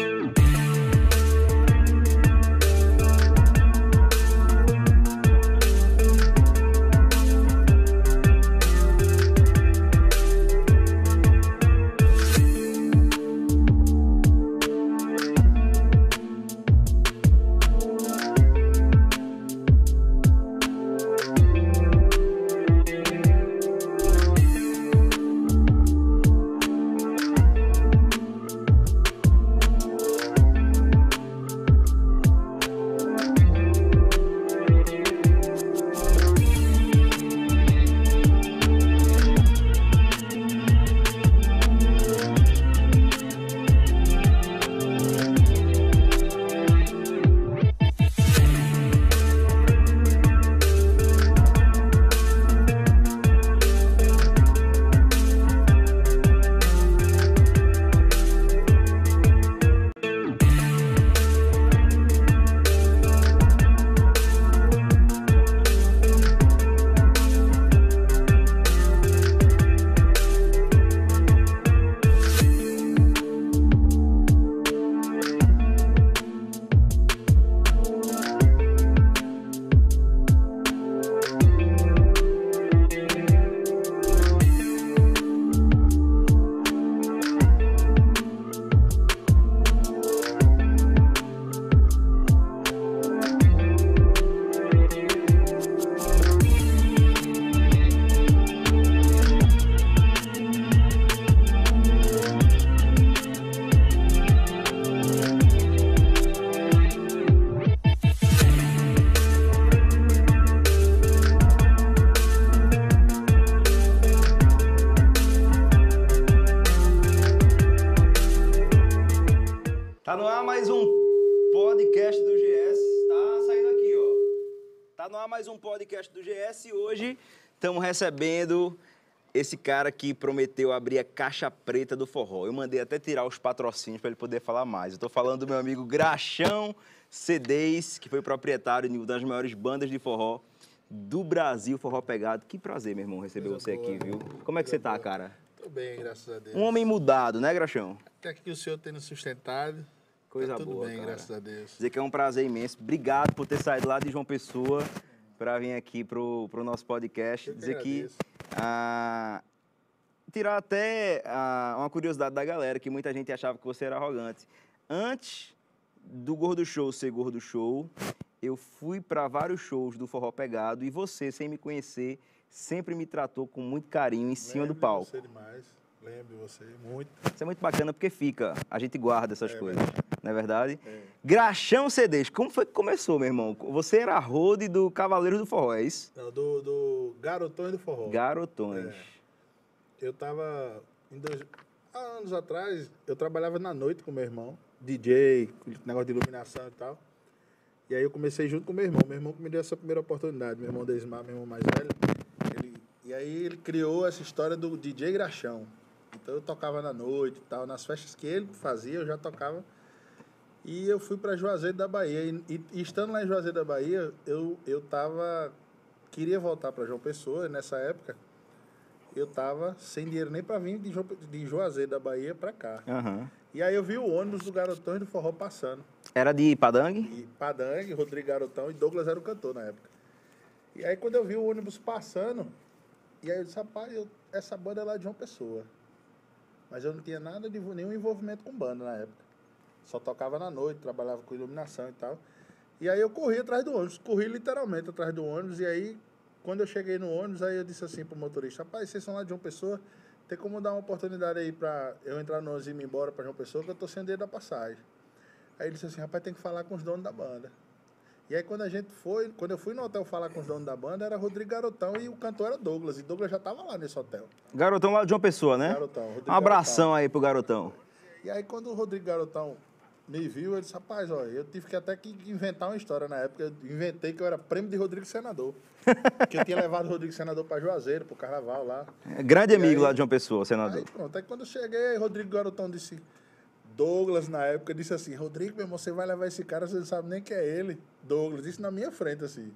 Ooh. recebendo esse cara que prometeu abrir a caixa preta do forró. Eu mandei até tirar os patrocínios para ele poder falar mais. Eu tô falando do meu amigo Graxão CDs, que foi proprietário de uma das maiores bandas de forró do Brasil, Forró Pegado. Que prazer, meu irmão, receber você boa. aqui, viu? Como é que você tá, boa. cara? Tô bem, graças a Deus. Um homem mudado, né, Graxão? Até que o senhor tenha nos sustentado. Coisa tá tudo boa. Tudo bem, cara. graças a Deus. Dizer que é um prazer imenso. Obrigado por ter saído lá de João Pessoa para vir aqui para o nosso podcast, Eu dizer que ah, tirar até ah, uma curiosidade da galera, que muita gente achava que você era arrogante. Antes do Gordo Show ser Gordo Show, eu fui para vários shows do Forró Pegado e você, sem me conhecer, sempre me tratou com muito carinho em cima Lembra, do palco. Demais. Lembro de você, muito. Isso é muito bacana porque fica, a gente guarda essas é, coisas, mesmo. não é verdade? É. Graxão CDs, como foi que começou, meu irmão? Você era road do Cavaleiros do Forró, é isso? Não, do, do Garotões do Forró. Garotões. É. Eu tava, em dois, há anos atrás, eu trabalhava na noite com meu irmão, DJ, negócio de iluminação e tal. E aí eu comecei junto com meu irmão, meu irmão que me deu essa primeira oportunidade, meu irmão Desmar, meu irmão mais velho. e aí ele criou essa história do DJ Graxão. Então eu tocava na noite e tal. Nas festas que ele fazia, eu já tocava. E eu fui para Juazeiro da Bahia. E, e, estando lá em Juazeiro da Bahia, eu, eu tava. Queria voltar para João Pessoa, nessa época. Eu tava sem dinheiro nem para vir de, jo, de Juazeiro da Bahia para cá. Uhum. E aí eu vi o ônibus do e do Forró passando. Era de Padangue? E Padangue, Rodrigo Garotão e Douglas era o cantor na época. E aí quando eu vi o ônibus passando, e aí eu disse, rapaz, eu, essa banda é lá de João Pessoa. Mas eu não tinha nada de nenhum envolvimento com banda na época. Só tocava na noite, trabalhava com iluminação e tal. E aí eu corri atrás do ônibus, corri literalmente atrás do ônibus. E aí, quando eu cheguei no ônibus, aí eu disse assim pro motorista: Rapaz, vocês são lá de João Pessoa, tem como dar uma oportunidade aí pra eu entrar no ônibus e ir embora pra João Pessoa, que eu tô sem dedo da passagem. Aí ele disse assim: Rapaz, tem que falar com os donos da banda. E aí quando a gente foi, quando eu fui no hotel falar com os donos da banda, era Rodrigo Garotão e o cantor era Douglas. E Douglas já estava lá nesse hotel. Garotão lá de uma pessoa, né? Garotão. Rodrigo um abração Garotão. aí pro Garotão. E aí quando o Rodrigo Garotão me viu, ele disse, rapaz, olha, eu tive que até que inventar uma história na época. Eu inventei que eu era prêmio de Rodrigo Senador. que eu tinha levado o Rodrigo Senador para Juazeiro, pro carnaval lá. É, grande e amigo aí, lá de uma pessoa, senador. Aí pronto, aí quando eu cheguei, Rodrigo Garotão disse Douglas, na época, disse assim: Rodrigo, meu irmão, você vai levar esse cara, você não sabe nem que é ele. Douglas disse na minha frente assim.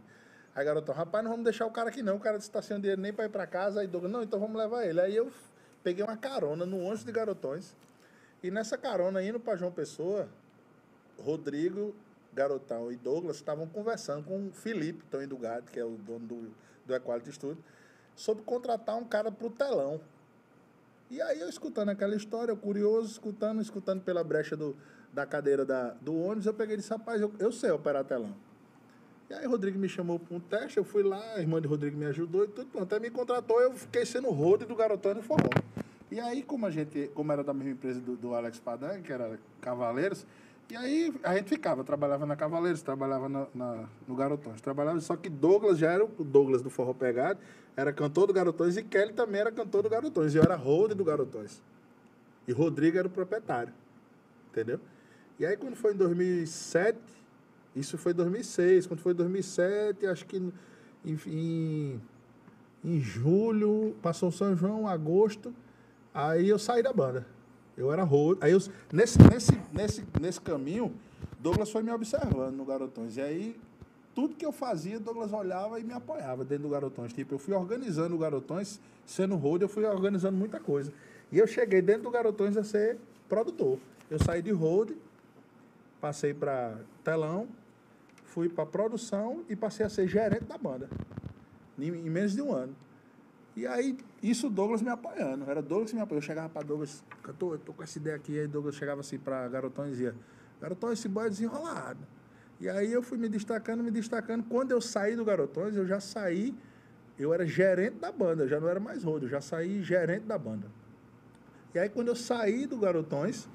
Aí, garotão, rapaz, não vamos deixar o cara aqui não. O cara disse que está sem dinheiro nem para ir para casa. Aí, Douglas, não, então vamos levar ele. Aí eu peguei uma carona no ônibus de garotões. E nessa carona, indo para João Pessoa, Rodrigo, garotão e Douglas estavam conversando com o Felipe do gato que é o dono do, do Equality Studio, sobre contratar um cara para o telão. E aí eu escutando aquela história, eu curioso, escutando, escutando pela brecha do, da cadeira da, do ônibus, eu peguei e disse, rapaz, eu, eu sei operar telão. E aí Rodrigo me chamou para um teste, eu fui lá, a irmã de Rodrigo me ajudou e tudo pronto. Até me contratou, eu fiquei sendo rodo do garotão no forró. E aí, como a gente, como era da mesma empresa do, do Alex Padan, que era Cavaleiros, e aí a gente ficava, trabalhava na Cavaleiros, trabalhava na, na, no Garotões, trabalhava, só que Douglas já era o Douglas do Forró Pegado, era cantor do Garotões e Kelly também era cantor do Garotões, e eu era hold do Garotões. E Rodrigo era o proprietário, entendeu? E aí quando foi em 2007, isso foi 2006, quando foi 2007, acho que enfim, em julho, passou São João, agosto, aí eu saí da banda. Eu era road. Aí eu, nesse, nesse, nesse, nesse caminho, Douglas foi me observando no Garotões. E aí, tudo que eu fazia, Douglas olhava e me apoiava dentro do Garotões. Tipo, eu fui organizando o Garotões, sendo road, eu fui organizando muita coisa. E eu cheguei dentro do Garotões a ser produtor. Eu saí de road, passei para telão, fui para produção e passei a ser gerente da banda. Em, em menos de um ano. E aí, isso o Douglas me apoiando. Era Douglas que me apoiou. Eu chegava para Douglas, cantor, eu tô com essa ideia aqui. E aí Douglas chegava assim para Garotão e dizia, Garotão, esse boy é desenrolado. E aí eu fui me destacando, me destacando. Quando eu saí do Garotões, eu já saí, eu era gerente da banda, já não era mais rodo, já saí gerente da banda. E aí quando eu saí do Garotões,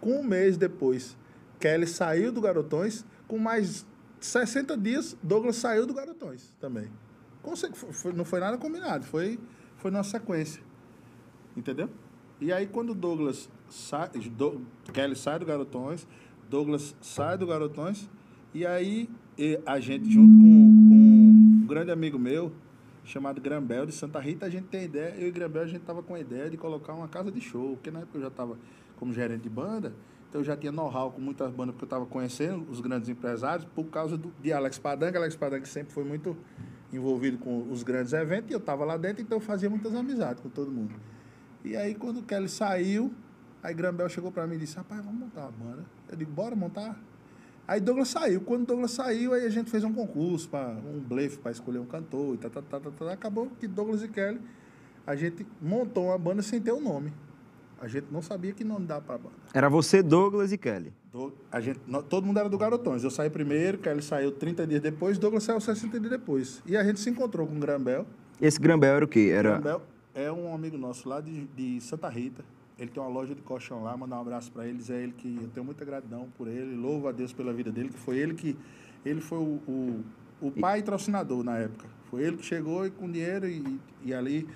com um mês depois, Kelly saiu do Garotões, com mais 60 dias, Douglas saiu do Garotões também não foi nada combinado, foi, foi numa sequência. Entendeu? E aí quando Douglas sai, do, Kelly sai do Garotões, Douglas sai do Garotões, e aí e a gente junto com, com um grande amigo meu, chamado Grambel de Santa Rita, a gente tem ideia, eu e Grambel a gente tava com a ideia de colocar uma casa de show, porque na época eu já estava como gerente de banda, então eu já tinha know-how com muitas bandas, porque eu estava conhecendo os grandes empresários, por causa do, de Alex Padang Alex Padang que sempre foi muito envolvido com os grandes eventos, e eu estava lá dentro, então eu fazia muitas amizades com todo mundo. E aí, quando o Kelly saiu, aí Grambel chegou para mim e disse, rapaz, vamos montar uma banda. Eu digo, bora montar? Aí Douglas saiu. Quando Douglas saiu, aí a gente fez um concurso, pra, um blefe para escolher um cantor e tá, tá, tá, tá, tá. Acabou que Douglas e Kelly, a gente montou uma banda sem ter o um nome. A gente não sabia que nome dar para a banda. Era você, Douglas e Kelly? Todo, a gente, todo mundo era do Garotões. Eu saí primeiro, ele saiu 30 dias depois, Douglas saiu 60 dias depois. E a gente se encontrou com o Grambel. Esse Grambel era o quê? Era... Grambel é um amigo nosso lá de, de Santa Rita. Ele tem uma loja de colchão lá, mandar um abraço para eles. É ele que eu tenho muita gratidão por ele. Louvo a Deus pela vida dele, que foi ele que. Ele foi o, o, o pai patrocinador na época. Foi ele que chegou e, com dinheiro e, e ali.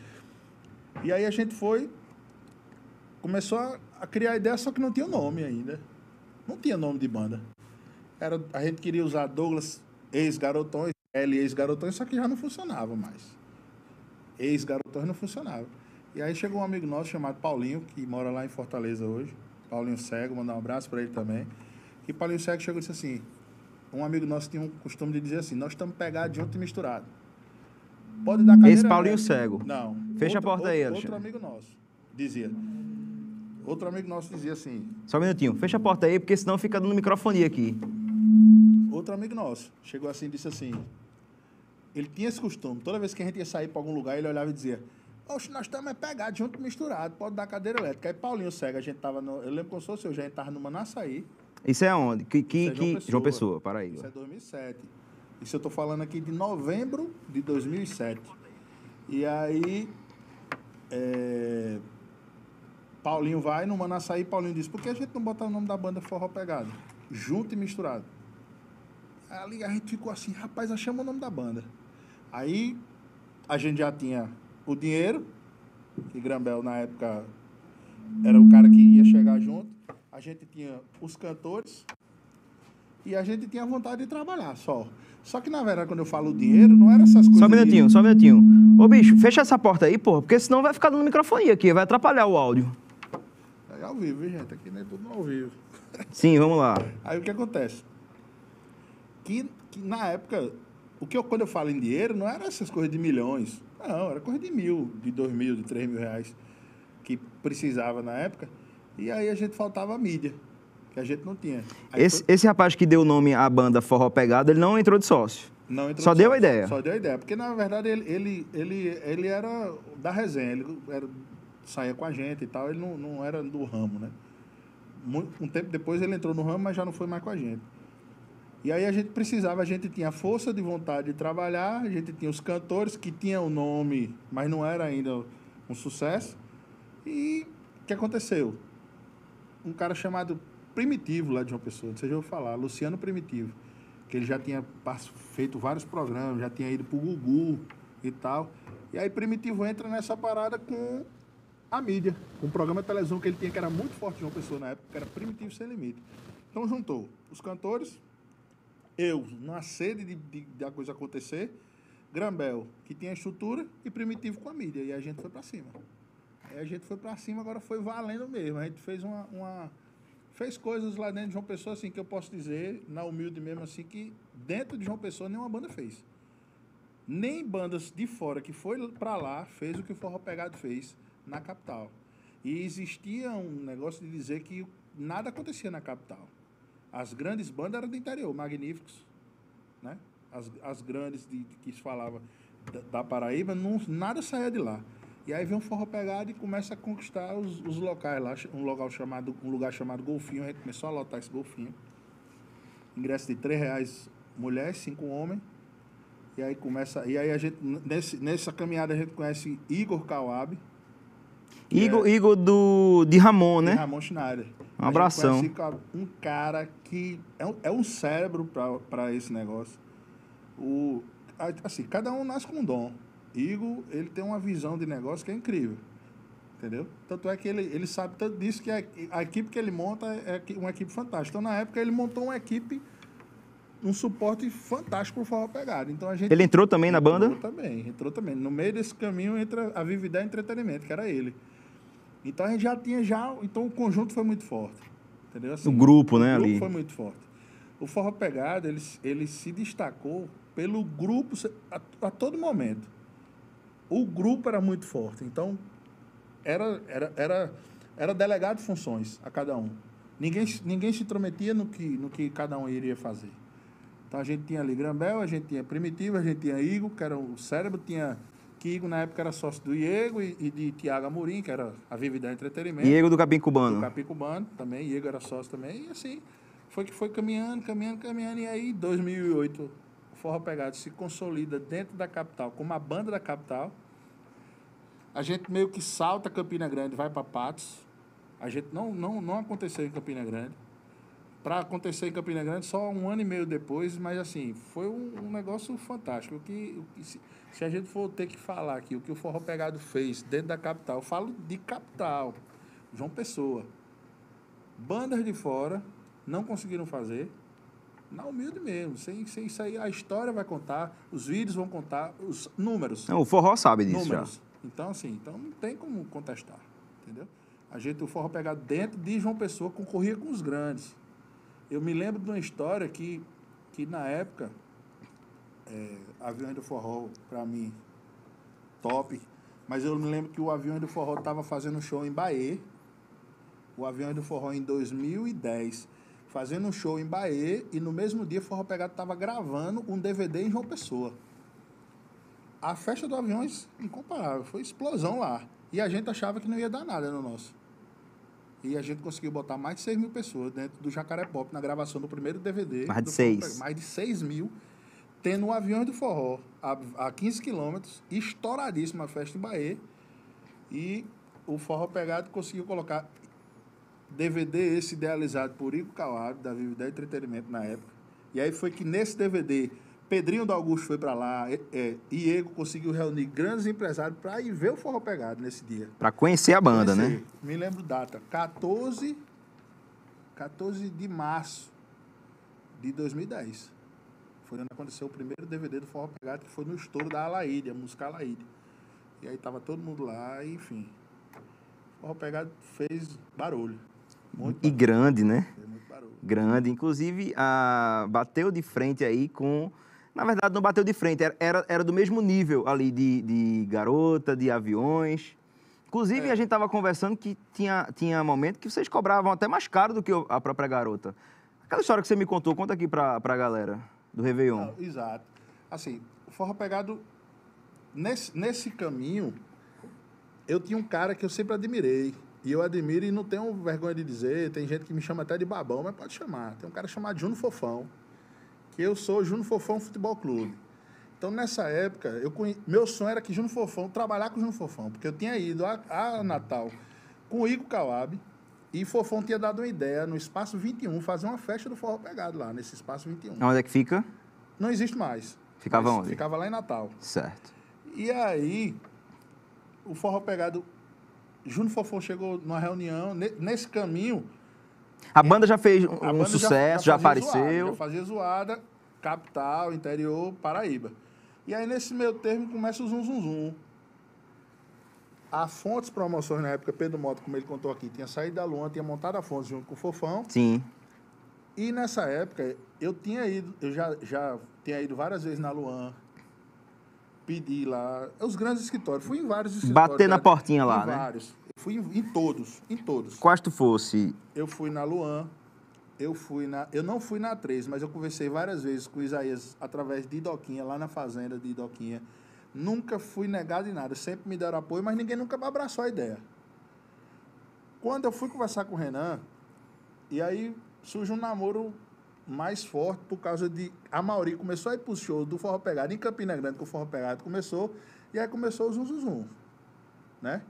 E aí a gente foi. Começou a, a criar ideia, só que não tinha o nome ainda. Não tinha nome de banda. Era, a gente queria usar Douglas ex-garotões, L ex-garotões, só que já não funcionava mais. Ex-garotões não funcionava. E aí chegou um amigo nosso chamado Paulinho, que mora lá em Fortaleza hoje. Paulinho Cego, mandar um abraço para ele também. E Paulinho Cego chegou e disse assim: um amigo nosso tinha um costume de dizer assim: nós estamos pegados junto e misturado. Pode dar cadeira. Esse Paulinho mesmo. Né? Cego. Não. Fecha outro, a porta outro, aí, Alexandre. Outro amigo nosso dizia: Outro amigo nosso dizia assim. Só um minutinho, fecha a porta aí, porque senão fica dando microfonia aqui. Outro amigo nosso chegou assim e disse assim. Ele tinha esse costume, toda vez que a gente ia sair para algum lugar, ele olhava e dizia: Oxe, nós estamos é pegados, junto misturado, pode dar cadeira elétrica. Aí Paulinho cega, a gente tava no. Eu lembro como sou seu, hoje, a gente tava no Manassaí. Isso é onde? Que, que, Isso é João, Pessoa. João Pessoa, para aí. Isso é 2007. Isso eu tô falando aqui de novembro de 2007. E aí. É... Paulinho vai no Manassaí, Paulinho diz, por que a gente não botar o nome da banda Forró Pegado? Junto e misturado. Ali a gente ficou assim, rapaz, achamos o nome da banda. Aí a gente já tinha o dinheiro, que Grambel na época era o cara que ia chegar junto. A gente tinha os cantores e a gente tinha vontade de trabalhar só. Só que na verdade, quando eu falo dinheiro, não era essas coisas. Só um minutinho, só um minutinho. Ô bicho, fecha essa porta aí, porra, porque senão vai ficar no microfone aqui, vai atrapalhar o áudio ao vivo, hein, gente? Aqui nem é tudo ao vivo. Sim, vamos lá. Aí o que acontece? Que, que na época, o que eu, quando eu falo em dinheiro, não era essas coisas de milhões. Não, era coisa de mil, de dois mil, de três mil reais que precisava na época. E aí a gente faltava mídia, que a gente não tinha. esse, foi... esse rapaz que deu o nome à banda Forró pegado ele não entrou de sócio. Não entrou Só de deu sócio, a ideia. Só deu a ideia. Porque, na verdade, ele, ele, ele, ele era da resenha. Ele era saía com a gente e tal. Ele não, não era do ramo, né? um tempo depois ele entrou no ramo, mas já não foi mais com a gente. E aí a gente precisava, a gente tinha força de vontade de trabalhar, a gente tinha os cantores que tinham o nome, mas não era ainda um sucesso. E o que aconteceu? Um cara chamado Primitivo, lá de uma pessoa, não sei se eu falar, Luciano Primitivo, que ele já tinha feito vários programas, já tinha ido pro Gugu e tal. E aí Primitivo entra nessa parada com a mídia, um programa de televisão que ele tinha que era muito forte de uma pessoa na época, que era Primitivo Sem Limite. Então juntou os cantores, eu, na sede de, de, de coisa acontecer, Grambel, que tinha estrutura, e Primitivo com a mídia. E a gente foi para cima. E a gente foi para cima, agora foi valendo mesmo. A gente fez uma, uma, Fez coisas lá dentro de João Pessoa, assim, que eu posso dizer, na humilde mesmo, assim, que dentro de João Pessoa nenhuma banda fez. Nem bandas de fora que foi para lá fez o que o Forró Pegado fez na capital. E existia um negócio de dizer que nada acontecia na capital. As grandes bandas eram do interior, magníficos. Né? As, as grandes de, de que se falava da, da, Paraíba, não, nada saía de lá. E aí vem um forró pegado e começa a conquistar os, os locais lá, um local chamado, um lugar chamado Golfinho, a gente começou a lotar esse golfinho. Ingresso de R$ reais mulher, cinco homens. E aí começa. E aí a gente, nesse, nessa caminhada a gente conhece Igor Kawab, é. Igor, é. Igor do, de Ramon, né? De Ramon Schneider. Um abração. Um cara que é um, é um cérebro para esse negócio. O, assim, cada um nasce com um dom. Igor, ele tem uma visão de negócio que é incrível. Entendeu? Tanto é que ele, ele sabe tanto disso que a, a equipe que ele monta é, é uma equipe fantástica. Então, na época, ele montou uma equipe, um suporte fantástico para o Forró Pegado. Então, a gente... Ele entrou também entrou na banda? Entrou também, entrou também. No meio desse caminho entra a Vividá Entretenimento, que era ele. Então a gente já tinha já. Então o conjunto foi muito forte. Entendeu? Assim, o grupo, né? O grupo ali. foi muito forte. O Forró Pegada, ele, ele se destacou pelo grupo a, a todo momento. O grupo era muito forte. Então, era, era, era, era delegado funções a cada um. Ninguém, ninguém se intrometia no que, no que cada um iria fazer. Então a gente tinha ali Grambel, a gente tinha Primitivo, a gente tinha Igor, que era o cérebro, tinha que na época era sócio do Diego e, e de Tiago Amorim, que era a vivida Entretenimento. Diego do Capim Cubano. Do Capim Cubano também, Diego era sócio também, e assim, foi que foi caminhando, caminhando, caminhando, e aí 2008 o Forró Pegado se consolida dentro da capital, como a banda da capital. A gente meio que salta Campina Grande, vai para Patos. A gente não, não, não aconteceu em Campina Grande para acontecer em Campina Grande só um ano e meio depois, mas assim, foi um, um negócio fantástico. O que, que se, se, a gente for ter que falar aqui, o que o Forró Pegado fez dentro da capital, eu falo de capital, João Pessoa. Bandas de fora não conseguiram fazer, na humilde mesmo, sem, sem isso aí, a história vai contar, os vídeos vão contar, os números. Não, o Forró sabe disso números. já. Então, assim, então não tem como contestar, entendeu? A gente, o Forró Pegado dentro de João Pessoa concorria com os grandes. Eu me lembro de uma história que, que na época, é, Aviões do Forró, para mim, top. Mas eu me lembro que o Aviões do Forró estava fazendo show em Bahia. O Aviões do Forró em 2010 fazendo um show em Bahia e no mesmo dia Forró Pegado estava gravando um DVD em João Pessoa. A festa do Aviões, é incomparável, foi explosão lá. E a gente achava que não ia dar nada no nosso. E a gente conseguiu botar mais de 6 mil pessoas dentro do Jacaré Pop na gravação do primeiro DVD. Mais de 6. Mais de 6 mil, tendo um avião do forró a, a 15 quilômetros, estouradíssima festa em Bahia. E o Forró Pegado conseguiu colocar DVD esse idealizado por Igor Calado, da Vividade Entretenimento na época. E aí foi que nesse DVD Pedrinho do Augusto foi para lá, é, é, Diego conseguiu reunir grandes empresários para ir ver o forró pegado nesse dia. Para conhecer a banda, né? conhecer. né? Me lembro data, 14, 14 de março de 2010. Foi onde aconteceu o primeiro DVD do forró pegado, que foi no estouro da Alaíde, a música Alaíde. E aí tava todo mundo lá, enfim. O forró pegado fez barulho. Muito e barulho. grande, né? Grande, inclusive a, bateu de frente aí com na verdade, não bateu de frente. Era, era, era do mesmo nível ali de, de garota, de aviões. Inclusive, é. a gente estava conversando que tinha, tinha momento que vocês cobravam até mais caro do que a própria garota. Aquela história que você me contou, conta aqui para a galera do Réveillon. Não, exato. Assim, o Forró Pegado, nesse, nesse caminho, eu tinha um cara que eu sempre admirei. E eu admiro e não tenho vergonha de dizer. Tem gente que me chama até de babão, mas pode chamar. Tem um cara chamado Juno Fofão que eu sou Juno Fofão Futebol Clube. Então, nessa época, eu conhe... meu sonho era que Juno Fofão, trabalhar com Juno Fofão, porque eu tinha ido a, a Natal com o Igor Kawab e Fofão tinha dado uma ideia no Espaço 21, fazer uma festa do Forró Pegado lá, nesse Espaço 21. É onde é que fica? Não existe mais. Ficava onde? Ficava lá em Natal. Certo. E aí, o Forró Pegado, Juno Fofão chegou numa reunião, nesse caminho a banda já fez um, um sucesso, já, já, já apareceu. Zoada, já fazia zoada, capital, interior, Paraíba. E aí, nesse meio termo, começa o zum, zum, zum. A Fontes Promoções, na época, Pedro Mota, como ele contou aqui, tinha saído da Luan, tinha montado a Fontes junto com o Fofão. Sim. E nessa época, eu tinha ido, eu já, já tinha ido várias vezes na Luan, pedi lá, os grandes escritórios, fui em vários escritórios. Bater na portinha lá, vários. né? vários. Fui em, em todos, em todos. Quais tu fosse? Eu fui na Luan, eu fui na. Eu não fui na 3, mas eu conversei várias vezes com o Isaías através de Idoquinha, lá na fazenda de Idoquinha. Nunca fui negado em nada, sempre me deram apoio, mas ninguém nunca abraçou a ideia. Quando eu fui conversar com o Renan, e aí surge um namoro mais forte por causa de. A Mauri começou a ir pro show do Forró Pegado em Campina Grande, que o Forró Pegado começou, e aí começou o zum, zum, zum né?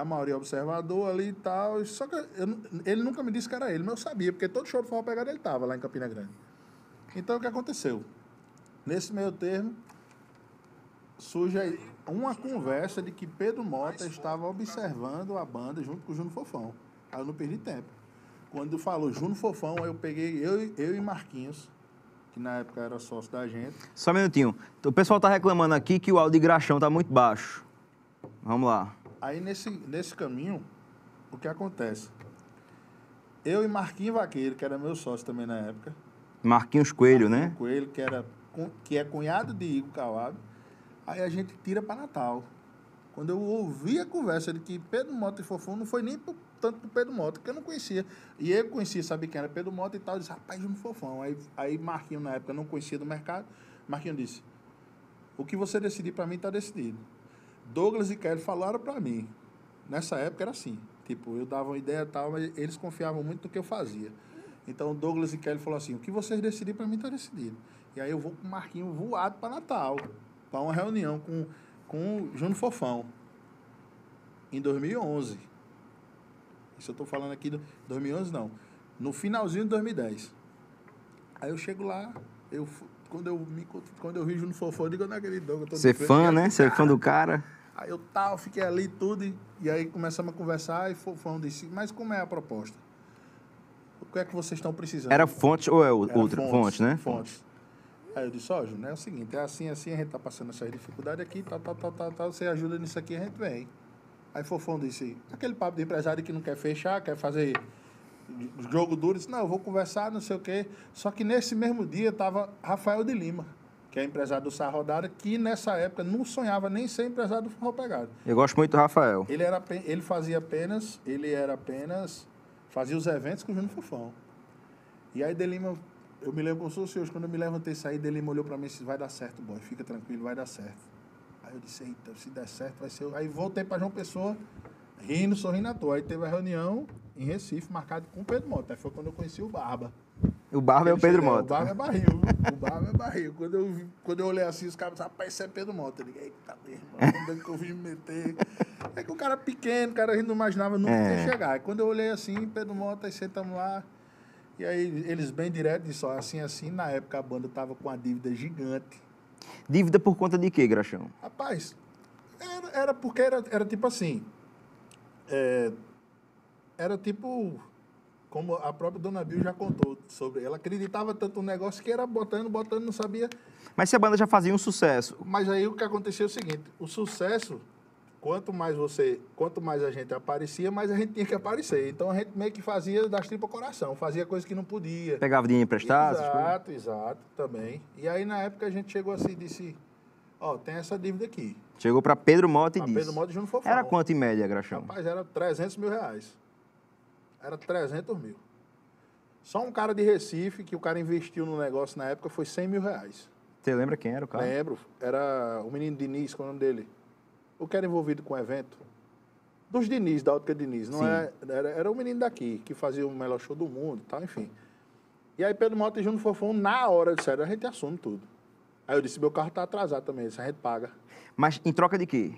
a maioria é observador ali e tal. Só que eu, ele nunca me disse que era ele, mas eu sabia, porque todo show de forró pegada ele estava lá em Campina Grande. Então o que aconteceu? Nesse meio termo, surge uma conversa de que Pedro Mota estava observando a banda junto com o Juno Fofão. Aí eu não perdi tempo. Quando falou Juno Fofão, aí eu peguei eu, eu e Marquinhos, que na época era sócio da gente. Só um minutinho. O pessoal está reclamando aqui que o áudio de Graxão está muito baixo. Vamos lá. Aí nesse, nesse caminho, o que acontece? Eu e Marquinhos Vaqueiro, que era meu sócio também na época. Marquinhos Coelho, né? Marquinhos né? Coelho, que, era, que é cunhado de Igor Calado Aí a gente tira para Natal. Quando eu ouvi a conversa de que Pedro Mota e Fofão não foi nem pro, tanto pro Pedro Mota, que eu não conhecia. E ele conhecia, sabia quem era Pedro Mota e tal, disse, rapaz, Júnior Fofão. Aí, aí Marquinhos, na época, não conhecia do mercado. Marquinhos disse, o que você decidir para mim está decidido. Douglas e Kelly falaram para mim. Nessa época era assim. Tipo, eu dava uma ideia e tal, mas eles confiavam muito no que eu fazia. Então, Douglas e Kelly falaram assim: o que vocês decidirem, para mim está decidido. E aí eu vou com o Marquinho voado para Natal, para uma reunião com, com o Juno Fofão, em 2011. Isso eu estou falando aqui, do 2011 não. No finalzinho de 2010. Aí eu chego lá, eu, quando, eu me, quando eu vi Juno Fofão, eu digo: eu não acredito. É né? Você é fã, né? Você é fã do cara? Aí eu tal, fiquei ali tudo. E, e aí começamos a conversar e Fofão disse, mas como é a proposta? O que é que vocês estão precisando? Era fonte ou é o, outra? Fonte, fonte, né? Fonte. Aí eu disse, ó, oh, Júnior, é o seguinte, é assim, assim, a gente tá passando essa dificuldade aqui, tal, tal, tal, tal, tal, você ajuda nisso aqui, a gente vem. Aí Fofão disse, aquele papo de empresário que não quer fechar, quer fazer jogo duro, disse, não, eu vou conversar, não sei o quê. Só que nesse mesmo dia tava Rafael de Lima que é empresário do Sarro Rodada, que nessa época não sonhava nem ser empresário do Forró Pegado. Eu gosto muito do Rafael. Ele, era, ele fazia apenas, ele era apenas, fazia os eventos com o Júnior Fofão. E aí Delima, eu me lembro como se fosse hoje, quando eu me levantei e saí, Delima olhou para mim e disse, vai dar certo, boy, fica tranquilo, vai dar certo. Aí eu disse, eita, se der certo vai ser... Aí voltei para João Pessoa, rindo, sorrindo à toa. Aí teve a reunião em Recife, marcada com o Pedro Monte. Aí foi quando eu conheci o Barba. O Barba é o Pedro Mota. O Barba é barril. o Barba é barril. Quando eu, quando eu olhei assim, os caras disseram, rapaz, isso é Pedro Mota. Eu liguei, eita, meu irmão, onde é que eu vim me meter? É que o cara é pequeno, o cara a gente não imaginava nunca é. ia chegar. E quando eu olhei assim, Pedro Mota, aí sentamos lá. E aí eles bem direto disseram, assim, assim, na época a banda tava com uma dívida gigante. Dívida por conta de quê, Graxão? Rapaz, era, era porque era, era tipo assim. É, era tipo como a própria Dona Bill já contou sobre ela, acreditava tanto no negócio que era botando, botando, não sabia. Mas se a banda já fazia um sucesso. Mas aí o que aconteceu é o seguinte: o sucesso, quanto mais você, quanto mais a gente aparecia, mais a gente tinha que aparecer. Então a gente meio que fazia das tripas coração, fazia coisas que não podia. Pegava dinheiro emprestado? Exato, exato, também. E aí na época a gente chegou assim e disse: ó, oh, tem essa dívida aqui. Chegou para Pedro Mota e pra disse. Pedro Mota e Júnior Fofão. Era quanto em média, Graxão? Rapaz, era 300 mil reais era 300 mil. Só um cara de Recife, que o cara investiu no negócio na época, foi 100 mil reais. Você lembra quem era o cara? Lembro. Era o menino Diniz, qual é o nome dele? O que era envolvido com o evento. Dos Diniz, da ótica Diniz. Não era, é? era, era, o menino daqui, que fazia o melhor show do mundo tal, enfim. E aí Pedro Mota e Júnior Fofão, na hora, disseram, a gente assume tudo. Aí eu disse, meu carro tá atrasado também, isso a gente paga. Mas em troca de quê?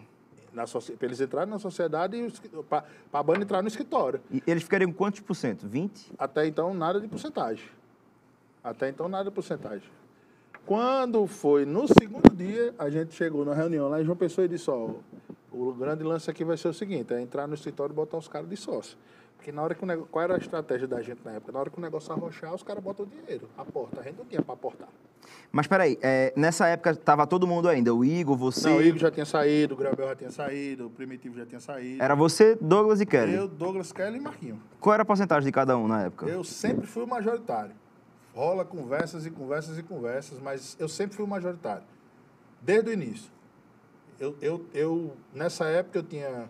Na, pra eles entrarem na sociedade e para a banda entrar no escritório. E eles ficariam quantos por cento? 20? Até então, nada de porcentagem. Até então, nada de porcentagem. Quando foi no segundo dia, a gente chegou na reunião lá em João Pessoa e disse: Ó, o grande lance aqui vai ser o seguinte: é entrar no escritório e botar os caras de sócio. Porque na hora que o negócio. Qual era a estratégia da gente na época? Na hora que o negócio arrochar, os caras botam dinheiro. dinheiro. Aporta. A gente não tinha pra aportar. Mas peraí, é, nessa época tava todo mundo ainda, o Igor, você. Não, o Igor já tinha saído, o Grabel já tinha saído, o Primitivo já tinha saído. Era você, Douglas e Kelly? Eu, Douglas, Kelly e Marquinho. Qual era a porcentagem de cada um na época? Eu sempre fui o majoritário. Rola conversas e conversas e conversas, mas eu sempre fui o majoritário. Desde o início. Eu, eu, eu nessa época eu tinha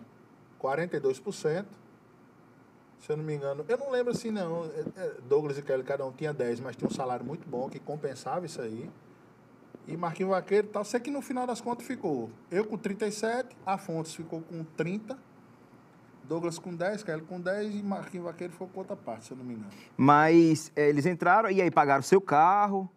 42% se eu não me engano, eu não lembro assim não, é, é, Douglas e Kelly cada um tinha 10, mas tinha um salário muito bom que compensava isso aí. E Marquinhos Vaqueiro tal, sei que no final das contas ficou eu com 37, Afonso ficou com 30, Douglas com 10, Kelly com 10 e Marquinhos Vaqueiro ficou com outra parte, se eu não me engano. Mas é, eles entraram e aí pagaram seu carro.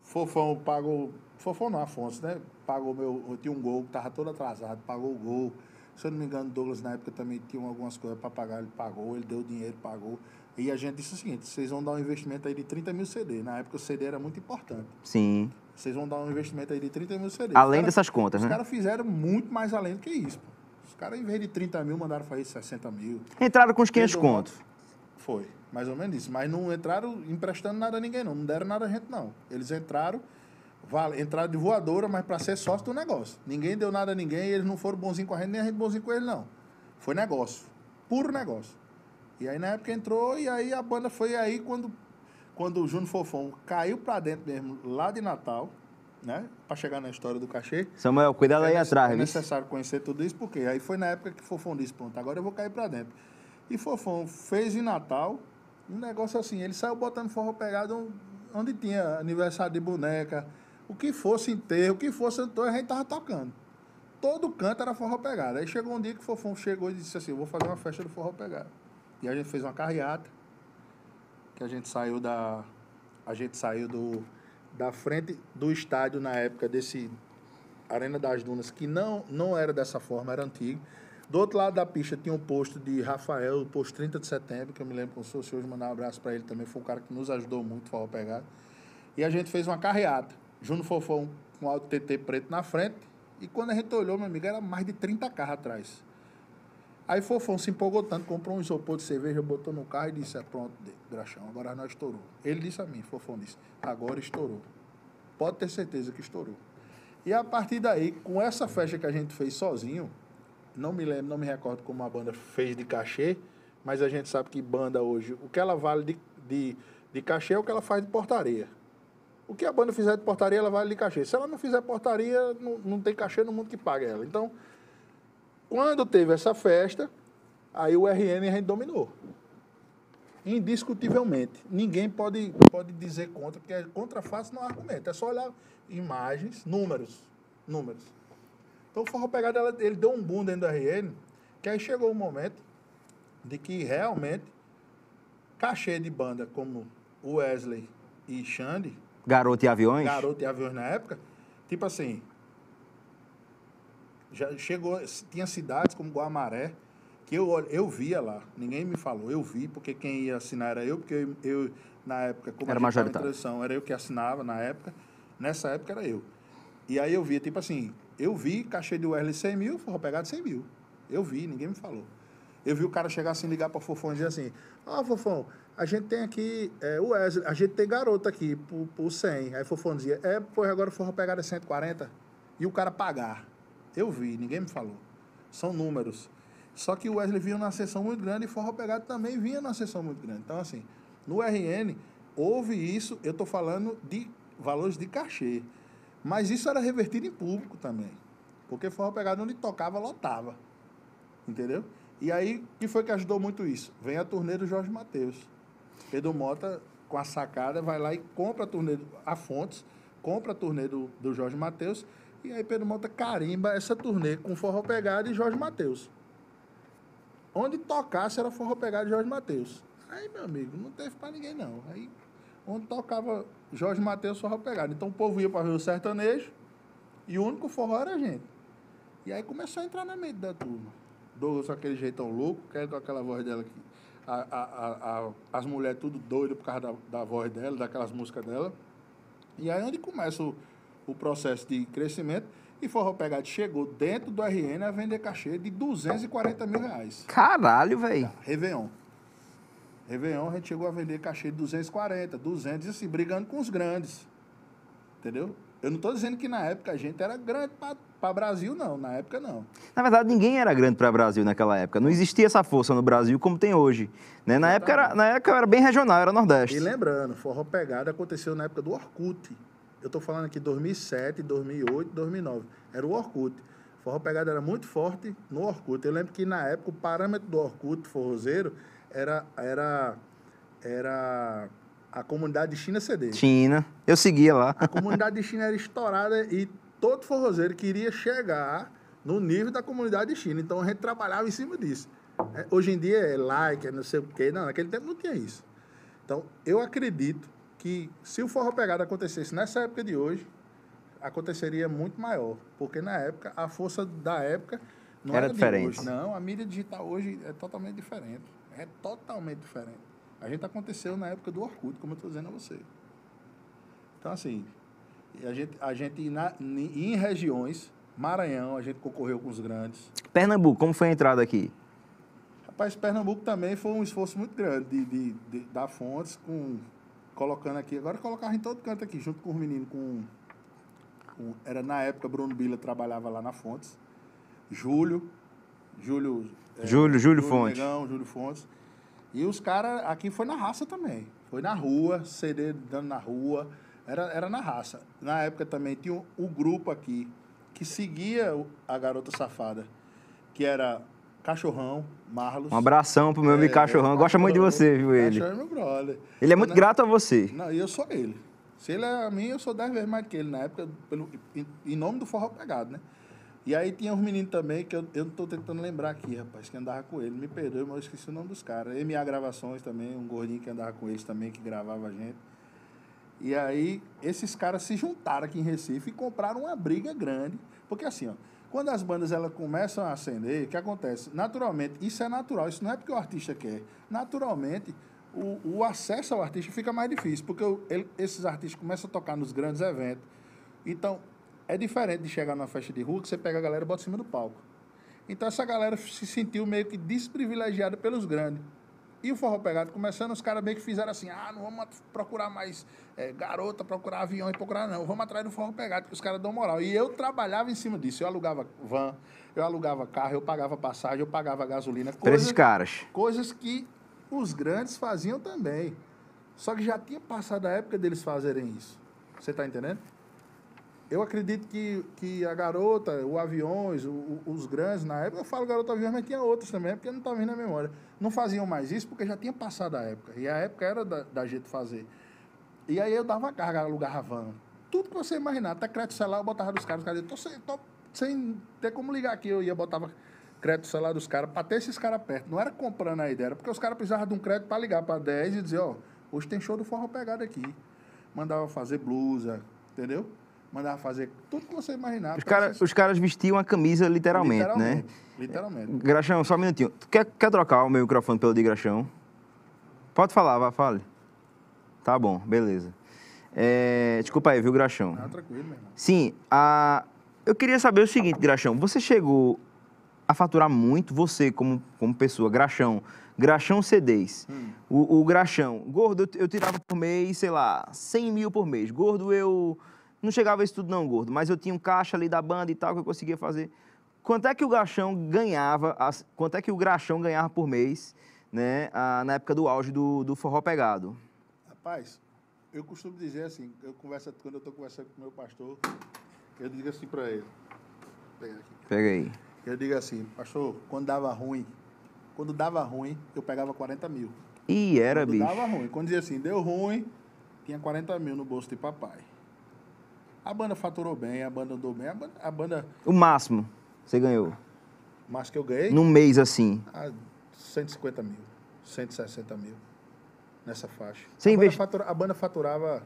Fofão pagou, Fofão não, Afonso, né? Pagou meu, eu tinha um gol que tava todo atrasado, pagou o gol se eu não me engano, Douglas na época também tinha algumas coisas para pagar, ele pagou, ele deu dinheiro, pagou. E a gente disse o seguinte: vocês vão dar um investimento aí de 30 mil CD. Na época o CD era muito importante. Sim. Vocês vão dar um investimento aí de 30 mil CD. Além cara, dessas contas, os né? Os caras fizeram muito mais além do que isso. Os caras, em vez de 30 mil, mandaram fazer 60 mil. Entraram com os 500 contos. Foi, mais ou menos isso. Mas não entraram emprestando nada a ninguém, não. Não deram nada a gente, não. Eles entraram vale, entrada de voadora, mas para ser sócio do negócio. Ninguém deu nada a ninguém, eles não foram bonzinhos com a gente, nem a gente bonzinho com eles, não. Foi negócio, puro negócio. E aí na época entrou, e aí a banda foi aí quando, quando o Júnior Fofão caiu para dentro mesmo, lá de Natal, né? Para chegar na história do cachê. Samuel, cuidado é aí atrás, É necessário viu? conhecer tudo isso, porque aí foi na época que Fofão disse: pronto, agora eu vou cair para dentro. E Fofão fez em Natal um negócio assim, ele saiu botando forro pegado onde tinha aniversário de boneca o que fosse enterro, o que fosse Antônio, a gente tava tocando. Todo canto era forró pegado. Aí chegou um dia que o Fofão chegou e disse assim: vou fazer uma festa do forró pegado. E a gente fez uma carreata, que a gente saiu da. A gente saiu do, da frente do estádio na época desse Arena das Dunas, que não, não era dessa forma, era antigo. Do outro lado da pista tinha um posto de Rafael, o posto 30 de setembro, que eu me lembro com o senhor, hoje, mandar um abraço para ele também, foi um cara que nos ajudou muito, forró pegado. E a gente fez uma carreata. Juno Fofão com alto TT preto na frente. E quando a gente olhou, meu amigo, era mais de 30 carros atrás. Aí Fofão se empolgou tanto, comprou um isopor de cerveja, botou no carro e disse: é Pronto, Graxão, agora nós estourou. Ele disse a mim, Fofão disse: Agora estourou. Pode ter certeza que estourou. E a partir daí, com essa festa que a gente fez sozinho, não me lembro, não me recordo como a banda fez de cachê, mas a gente sabe que banda hoje, o que ela vale de, de, de cachê é o que ela faz de portaria. O que a banda fizer de portaria, ela vai lhe cachê. Se ela não fizer portaria, não, não tem cachê no mundo que paga ela. Então, quando teve essa festa, aí o RN a gente dominou. Indiscutivelmente. Ninguém pode, pode dizer contra, porque é fácil não argumento. É só olhar imagens, números. Números. Então o Forró Pegada, ele deu um boom dentro do RN, que aí chegou o momento de que realmente cachê de banda como Wesley e Xande Garoto e Aviões? Garoto e Aviões na época. Tipo assim, já chegou, tinha cidades como Guamaré, que eu, eu via lá. Ninguém me falou, eu vi, porque quem ia assinar era eu, porque eu, eu na época, como era majoritário. Transição, era eu que assinava na época. Nessa época era eu. E aí eu via, tipo assim, eu vi cachê de Wesley 100 mil, forró pegado 100 mil. Eu vi, ninguém me falou. Eu vi o cara chegar assim, ligar para o Fofão e dizer assim, ó, oh, Fofão, a gente tem aqui é, o Wesley, a gente tem garota aqui por, por 100. Aí Fofão dizia, é, foi agora forró pegada 140 e o cara pagar. Eu vi, ninguém me falou. São números. Só que o Wesley vinha numa sessão muito grande e forró pegado também vinha numa sessão muito grande. Então, assim, no RN, houve isso, eu estou falando de valores de cachê. Mas isso era revertido em público também. Porque forró pegado onde tocava, lotava. Entendeu? E aí, que foi que ajudou muito isso? Vem a turnê do Jorge Matheus. Pedro Mota, com a sacada, vai lá e compra a turnê, a Fontes, compra a turnê do, do Jorge Matheus. E aí Pedro Mota carimba essa turnê com Forró Pegado e Jorge Matheus. Onde tocasse era Forró Pegado e Jorge Matheus. Aí, meu amigo, não teve para ninguém não. Aí, onde tocava Jorge Matheus, Forró Pegado. Então o povo ia para ver o sertanejo e o único forró era a gente. E aí começou a entrar na mente da turma. Douglas aquele jeitão louco, quero com aquela voz dela aqui a, a, a, as mulheres tudo doido por causa da, da voz dela, daquelas músicas dela. E aí é onde começa o, o processo de crescimento. E Forró Pegado chegou dentro do RN a vender cachê de 240 mil reais. Caralho, velho. Tá, Réveillon. Réveillon a gente chegou a vender cachê de 240, 200 assim, brigando com os grandes. Entendeu? Eu não estou dizendo que na época a gente era grande para Brasil, não. Na época, não. Na verdade, ninguém era grande para Brasil naquela época. Não existia essa força no Brasil como tem hoje. Né? Na, época era, na época era bem regional, era Nordeste. E lembrando, forró pegada aconteceu na época do Orkut. Eu estou falando aqui 2007, 2008, 2009. Era o Orkut. Forró pegada era muito forte no Orkut. Eu lembro que na época o parâmetro do Orkut forrozeiro era... era, era a comunidade de China CD. China. Eu seguia lá. A comunidade de China era estourada e todo forrozeiro queria chegar no nível da comunidade de China. Então a gente trabalhava em cima disso. É, hoje em dia é like, é não sei o quê. Não, naquele tempo não tinha isso. Então eu acredito que se o forró pegado acontecesse nessa época de hoje, aconteceria muito maior. Porque na época, a força da época não era, era diferente. Hoje, não, a mídia digital hoje é totalmente diferente. É totalmente diferente. A gente aconteceu na época do Orkut, como eu estou dizendo a você. Então, assim, a gente, a gente na, em regiões, Maranhão, a gente concorreu com os grandes. Pernambuco, como foi a entrada aqui? Rapaz, Pernambuco também foi um esforço muito grande de, de, de da Fontes, com, colocando aqui. Agora colocava em todo canto aqui, junto com os meninos, com, com era na época Bruno Bila trabalhava lá na Fontes. Júlio, Júlio. É, Júlio, Júlio Fontes. Negão, Júlio Fontes. E os caras, aqui foi na raça também. Foi na rua, CD dando na rua. Era, era na raça. Na época também tinha o, grupo aqui que seguia a garota safada, que era Cachorrão, Marlos. Um abração pro meu amigo é, Cachorrão. Gosta muito de você, viu ele? Cachorrão é meu brother. Ele é muito grato a você. Não, e eu sou ele. Se ele é a mim, eu sou dez vezes mais que ele na época, pelo, em, em nome do forró pegado, né? E aí tinha uns meninos também, que eu, eu não estou tentando lembrar aqui, rapaz, que andava com ele. Me perdoe, mas eu esqueci o nome dos caras. MA Gravações também, um gordinho que andava com eles também, que gravava a gente. E aí, esses caras se juntaram aqui em Recife e compraram uma briga grande. Porque assim, ó, quando as bandas elas começam a acender, o que acontece? Naturalmente, isso é natural, isso não é porque o artista quer. Naturalmente, o, o acesso ao artista fica mais difícil, porque ele, esses artistas começam a tocar nos grandes eventos. Então, é diferente de chegar numa festa de rua que você pega a galera e bota em cima do palco. Então essa galera se sentiu meio que desprivilegiada pelos grandes. E o forró pegado começando, os caras meio que fizeram assim: ah, não vamos procurar mais é, garota, procurar avião e procurar, não. Vamos atrás do forró pegado, que os caras dão moral. E eu trabalhava em cima disso. Eu alugava van, eu alugava carro, eu pagava passagem, eu pagava gasolina. Para esses caras. Coisas que os grandes faziam também. Só que já tinha passado a época deles fazerem isso. Você está entendendo? eu acredito que, que a garota, o aviões, o, os grandes na época, eu falo garota aviões, mas tinha outros também, é porque não está vindo na memória. Não faziam mais isso porque já tinha passado a época. E a época era da, da gente fazer. E aí eu dava carga, alugava van. Tudo que você imaginar, até crédito celular eu botava dos caras, os caras tô sem, tô sem ter como ligar aqui, eu ia botava crédito celular dos caras, para ter esses caras perto. Não era comprando a ideia, era porque os caras precisavam de um crédito para ligar para 10 e dizer, ó, oh, hoje tem show do forró pegado aqui. Mandava fazer blusa, entendeu? mandava fazer tudo que você imaginava. Os, cara, os caras vestiam a camisa literalmente, né? literalmente né? Literalmente. Graxão, só um minutinho. Tu quer, quer trocar o meu microfone pelo de Graxão? Pode falar, vá, fale. Tá bom, beleza. É, desculpa aí, viu, Graxão? Ah, tranquilo, meu irmão. Sim, a, eu queria saber o seguinte, Graxão. Você chegou a faturar muito, você como, como pessoa, Graxão, Graxão CDs. Hum. O, o Graxão, gordo, eu, eu tirava por mês, sei lá, 100 mil por mês. Gordo, eu não chegava isso tudo não, gordo, mas eu tinha um caixa ali da banda e tal que eu conseguia fazer. Quanto é que o Gachão ganhava, quanto é que o Graxão ganhava por mês, né, na época do auge do, do forró pegado? Rapaz, eu costumo dizer assim, eu converso, quando eu estou conversando com o meu pastor, eu digo assim para ele. Pega, aqui. Pega aí. Eu digo assim, pastor, quando dava ruim, quando dava ruim, eu pegava 40 mil. E era, quando bicho. Quando dava ruim. Quando dizia assim, deu ruim, tinha 40 mil no bolso de papai. A banda faturou bem, a banda andou bem, a banda. A banda... O máximo você ganhou? O máximo que eu ganhei? Num mês assim. Ah, 150 mil, 160 mil. Nessa faixa. Você a, banda fatura... a banda faturava.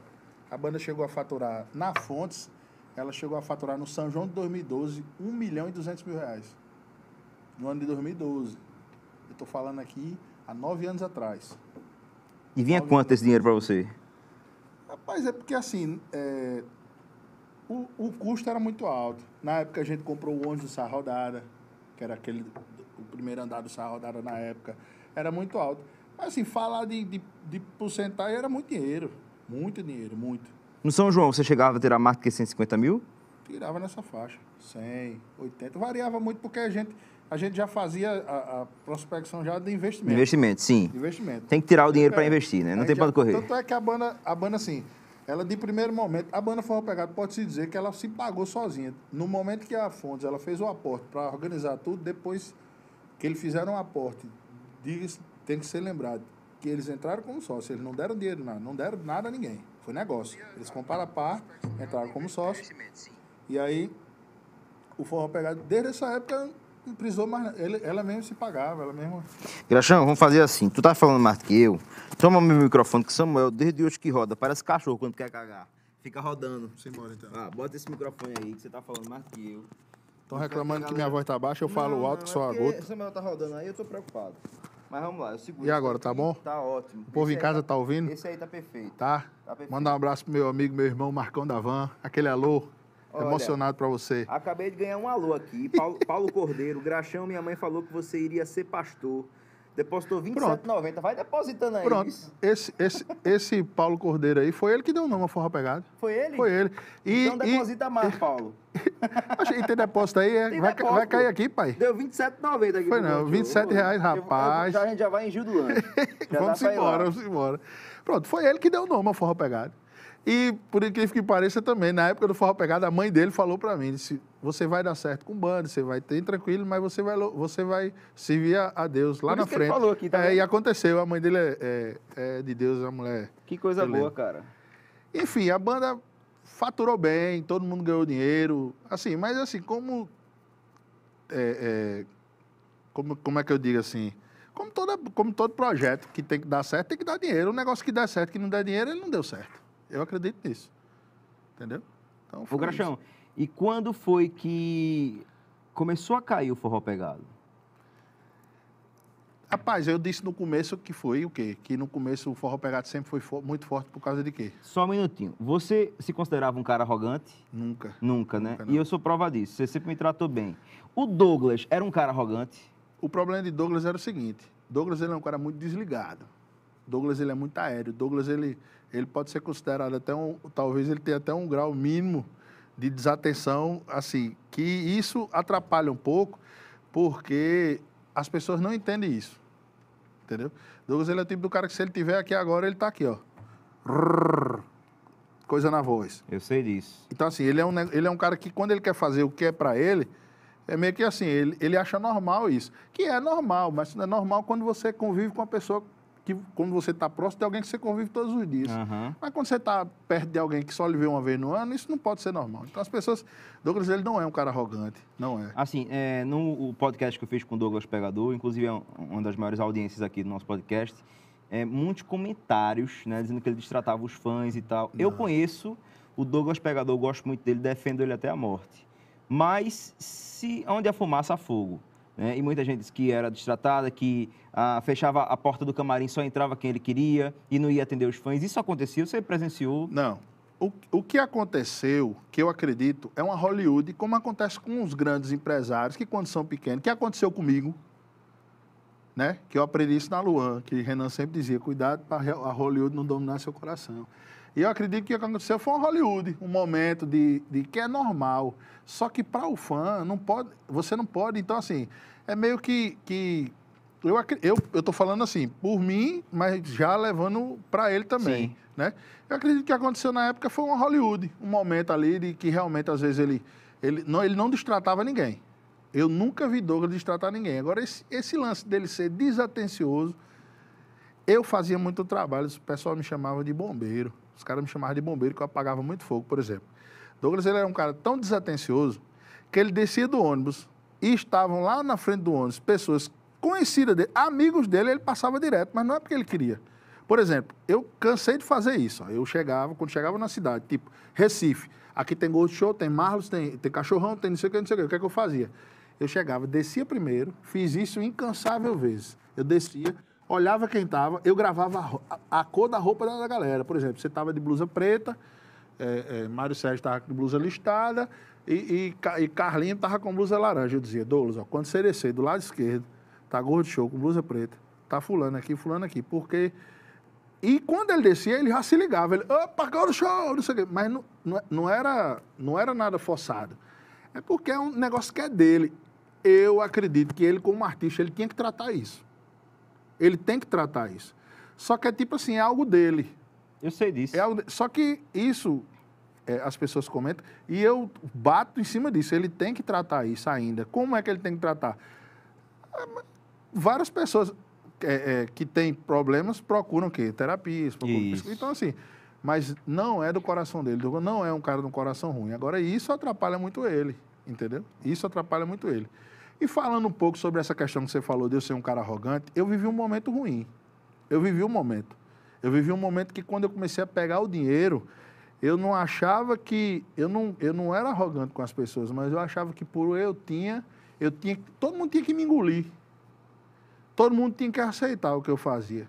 A banda chegou a faturar na Fontes, ela chegou a faturar no São João de 2012 1 milhão e 200 mil reais. No ano de 2012. Eu estou falando aqui há nove anos atrás. E vinha quanto anos... esse dinheiro para você? Rapaz, é porque assim, é, o, o custo era muito alto. Na época a gente comprou o ônibus do Sarra Rodada, que era aquele o primeiro andar do Sarra Rodada na época. Era muito alto. Mas assim, falar de, de, de porcentagem era muito dinheiro. Muito dinheiro, muito. No São João, você chegava a tirar mais do que 150 mil? Tirava nessa faixa. 100, 80. Variava muito porque a gente a gente já fazia a, a, prospecção já de investimento. Investimento, sim. Investimento. Tem que tirar o dinheiro para é, investir, né? Não tem para correr. Tanto é que a banda, a banda assim, ela de primeiro momento, a banda Forró Pegado pode-se dizer que ela se pagou sozinha. No momento que a Fontes ela fez o aporte para organizar tudo, depois que eles fizeram o aporte, diz, tem que ser lembrado que eles entraram como sócio, eles não deram dinheiro, não deram nada a ninguém. Foi negócio. Eles compraram a par, entraram como sócio. E aí, o Forró Pegado, desde essa época, precisou mais. Ele, ela mesmo se pagava, ela mesma. Graxão, vamos fazer assim. Tu tá falando mais que eu. Toma meu microfone, que Samuel, desde hoje que roda, parece cachorro quando quer cagar. Fica rodando. Simbora então. Ah, bota esse microfone aí, que você tá falando mais que eu. Estão reclamando que minha voz tá baixa, eu não, falo alto, não, que só é a O Samuel tá rodando aí, eu tô preocupado. Mas vamos lá, eu seguro. E agora, tá bom? Tá ótimo. O povo esse em casa tá, tá, ouvindo? Esse aí tá perfeito. Tá? tá perfeito. Manda um abraço pro meu amigo, meu irmão Marcão da Van. Aquele alô. Olha, emocionado para você. Acabei de ganhar um alô aqui. Paulo, Paulo Cordeiro, Graxão, minha mãe falou que você iria ser pastor. Depositou 27,90. Vai depositando aí. Pronto. Esse, esse, esse Paulo Cordeiro aí, foi ele que deu o nome à Forra Pegada. Foi ele? Foi ele. E, então deposita e, mais, Paulo. Achei e tem depósito aí? É- tem vai, depósito. vai cair aqui, pai? Deu 27,90 aqui. Foi não, 27 reais, rapaz. Eu, eu, já, a gente já vai em Gil do Lange. vamos embora, vamos embora. Pronto, foi ele que deu o nome à Forra Pegada. E, por incrível que pareça, também, na época do Forró Pegada, a mãe dele falou para mim, disse, você vai dar certo com o bando, você vai ter tranquilo, mas você vai, você vai servir a, Deus lá por na frente. falou aqui, tá é, E aconteceu, a mãe dele é, é, é de Deus, a mulher... Que coisa boa, lembro. cara. Enfim, a banda faturou bem, todo mundo ganhou dinheiro, assim, mas assim, como... É, é, como, como é que eu digo assim... Como, toda, como todo projeto que tem que dar certo, tem que dar dinheiro. Um negócio que dá certo, que não dá dinheiro, ele não deu certo. Eu acredito nisso. Entendeu? Então, o Graxão, e quando foi que começou a cair o forró pegado? Rapaz, eu disse no começo que foi o quê? Que no começo o forró pegado sempre foi fo muito forte por causa de quê? Só um minutinho. Você se considerava um cara arrogante? Nunca. Nunca, né? Nunca, e eu sou prova disso. Você sempre me tratou bem. O Douglas era um cara arrogante? O problema de Douglas era o seguinte. Douglas ele é um cara muito desligado. Douglas ele é muito aéreo. Douglas ele ele pode ser considerado até um, talvez ele tenha até um grau mínimo de desatenção, assim, que isso atrapalha um pouco, porque as pessoas não entendem isso, entendeu? Douglas, ele é o tipo do cara que se ele tiver aqui agora, ele está aqui, ó. Coisa na voz. Eu sei disso. Então, assim, ele é um, ele é um cara que quando ele quer fazer o que é para ele, é meio que assim, ele, ele acha normal isso. Que é normal, mas não é normal quando você convive com uma pessoa que quando você está próximo de alguém que você convive todos os dias. Uhum. Mas quando você está perto de alguém que só lhe vê uma vez no ano, isso não pode ser normal. Então as pessoas. Douglas, ele não é um cara arrogante, não é. Assim, é, no podcast que eu fiz com o Douglas Pegador, inclusive é uma das maiores audiências aqui do nosso podcast, é, muitos comentários, né, dizendo que ele destratava os fãs e tal. Não. Eu conheço o Douglas Pegador, gosto muito dele, defendo ele até a morte. Mas se onde a fumaça há fogo. Né? E muita gente disse que era destratada, que ah, fechava a porta do camarim, só entrava quem ele queria e não ia atender os fãs. Isso acontecia? Você presenciou? Não. O, o que aconteceu, que eu acredito, é uma Hollywood, como acontece com os grandes empresários, que quando são pequenos, que aconteceu comigo, né? Que eu aprendi isso na Luan, que Renan sempre dizia, cuidado para a Hollywood não dominar seu coração. E eu acredito que o que aconteceu foi um Hollywood, um momento de, de que é normal. Só que para o fã, não pode, você não pode. Então, assim, é meio que. que eu, estou eu falando assim, por mim, mas já levando para ele também, né? Eu acredito que aconteceu na época foi um Hollywood, um momento ali de que realmente às vezes ele ele não ele não destratava ninguém. Eu nunca vi Douglas destratar ninguém. Agora esse, esse lance dele ser desatencioso, eu fazia muito trabalho, o pessoal me chamava de bombeiro. Os caras me chamavam de bombeiro, que eu apagava muito fogo, por exemplo. Douglas ele era um cara tão desatencioso que ele descia do ônibus e estavam lá na frente do ônibus pessoas conhecidas dele, amigos dele, ele passava direto, mas não é porque ele queria. Por exemplo, eu cansei de fazer isso. Ó. Eu chegava, quando chegava na cidade, tipo Recife, aqui tem Gold Show, tem Marlos, tem, tem Cachorrão, tem não sei o que, não sei o que. O que é que eu fazia? Eu chegava, descia primeiro, fiz isso incansável vezes. Eu descia, olhava quem tava, eu gravava a, a cor da roupa da galera. Por exemplo, você tava de blusa preta, é, é, Mário Sérgio estava com blusa listada e, e, e Carlinho estava com blusa laranja. Eu dizia, Douglas, ó, quando você descer do lado esquerdo, tá gordo de show com blusa preta, tá fulano aqui, fulano aqui, porque... E quando ele descia, ele já se ligava, ele, opa, gordo show, não sei o quê. Mas não, não, era, não era nada forçado. É porque é um negócio que é dele. Eu acredito que ele, como artista, ele tinha que tratar isso. Ele tem que tratar isso. Só que é tipo assim, é algo dele. Eu sei disso. É algo de... Só que isso é, as pessoas comentam e eu bato em cima disso. Ele tem que tratar isso ainda. Como é que ele tem que tratar? Ah, várias pessoas é, é, que têm problemas procuram o quê? Terapias. Procuram... Então, assim, mas não é do coração dele. Não é um cara de um coração ruim. Agora, isso atrapalha muito ele, entendeu? Isso atrapalha muito ele. E falando um pouco sobre essa questão que você falou de eu ser um cara arrogante, eu vivi um momento ruim. Eu vivi um momento. Eu vivi um momento que quando eu comecei a pegar o dinheiro, eu não achava que. Eu não, eu não era arrogante com as pessoas, mas eu achava que por eu tinha, eu tinha. Todo mundo tinha que me engolir. Todo mundo tinha que aceitar o que eu fazia.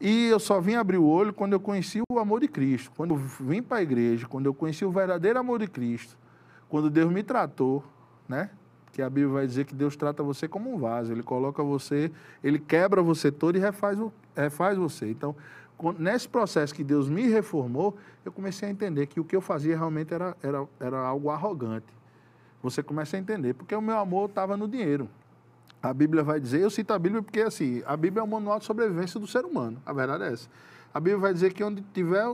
E eu só vim abrir o olho quando eu conheci o amor de Cristo. Quando eu vim para a igreja, quando eu conheci o verdadeiro amor de Cristo, quando Deus me tratou, né? que a Bíblia vai dizer que Deus trata você como um vaso, ele coloca você, ele quebra você todo e refaz, refaz você. Então, nesse processo que Deus me reformou, eu comecei a entender que o que eu fazia realmente era, era, era algo arrogante. Você começa a entender, porque o meu amor estava no dinheiro. A Bíblia vai dizer, eu cito a Bíblia porque assim, a Bíblia é o manual de sobrevivência do ser humano, a verdade é essa. A Bíblia vai dizer que onde tiver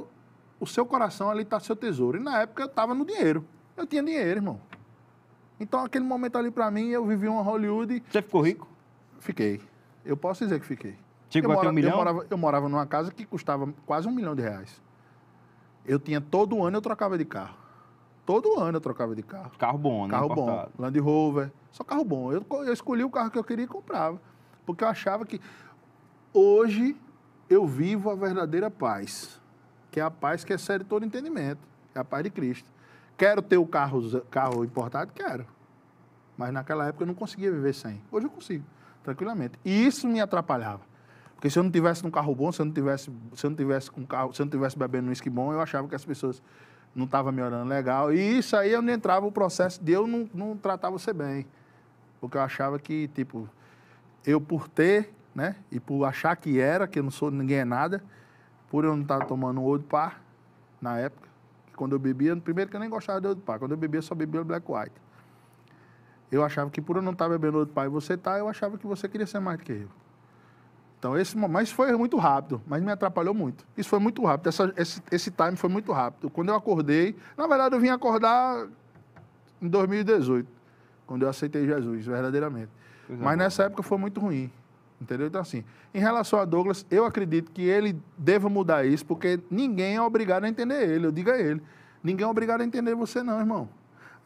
o seu coração, ali está seu tesouro. E na época eu estava no dinheiro, eu tinha dinheiro, irmão. Então, aquele momento ali para mim, eu vivi uma Hollywood. Você ficou rico? Fiquei. Eu posso dizer que fiquei. Chegou até um milhão? Eu morava, eu morava numa casa que custava quase um milhão de reais. Eu tinha todo ano eu trocava de carro. Todo ano eu trocava de carro. Carro bom, né? Carro importado. bom. Land Rover. Só carro bom. Eu, eu escolhi o carro que eu queria e comprava. Porque eu achava que hoje eu vivo a verdadeira paz. Que é a paz que excede todo entendimento. É a paz de Cristo. Quero ter o carro, carro importado? Quero. Mas naquela época eu não conseguia viver sem. Hoje eu consigo, tranquilamente. E isso me atrapalhava. Porque se eu não tivesse um carro bom, se eu não tivesse, se eu não tivesse com carro, se eu não tivesse bebendo um uísque bom, eu achava que as pessoas não estavam me olhando legal. E isso aí é eu não entrava o processo de eu não, não tratar você bem. Porque eu achava que, tipo, eu por ter, né? E por achar que era, que eu não sou, ninguém é nada, por eu não estar tomando um olho par na época, quando eu bebia, primeiro que eu nem gostava de outro pai Quando eu bebia, só bebia Black White. Eu achava que por eu não estar tá bebendo pai e você tá, eu achava que você queria ser mais do que eu. Então, esse mas foi muito rápido, mas me atrapalhou muito. Isso foi muito rápido, essa, esse, esse time foi muito rápido. Quando eu acordei, na verdade, eu vim acordar em 2018, quando eu aceitei Jesus, verdadeiramente. Exatamente. Mas nessa época foi muito ruim. Entendeu? Então, assim, em relação a Douglas, eu acredito que ele deva mudar isso, porque ninguém é obrigado a entender ele, eu digo a ele. Ninguém é obrigado a entender você, não, irmão.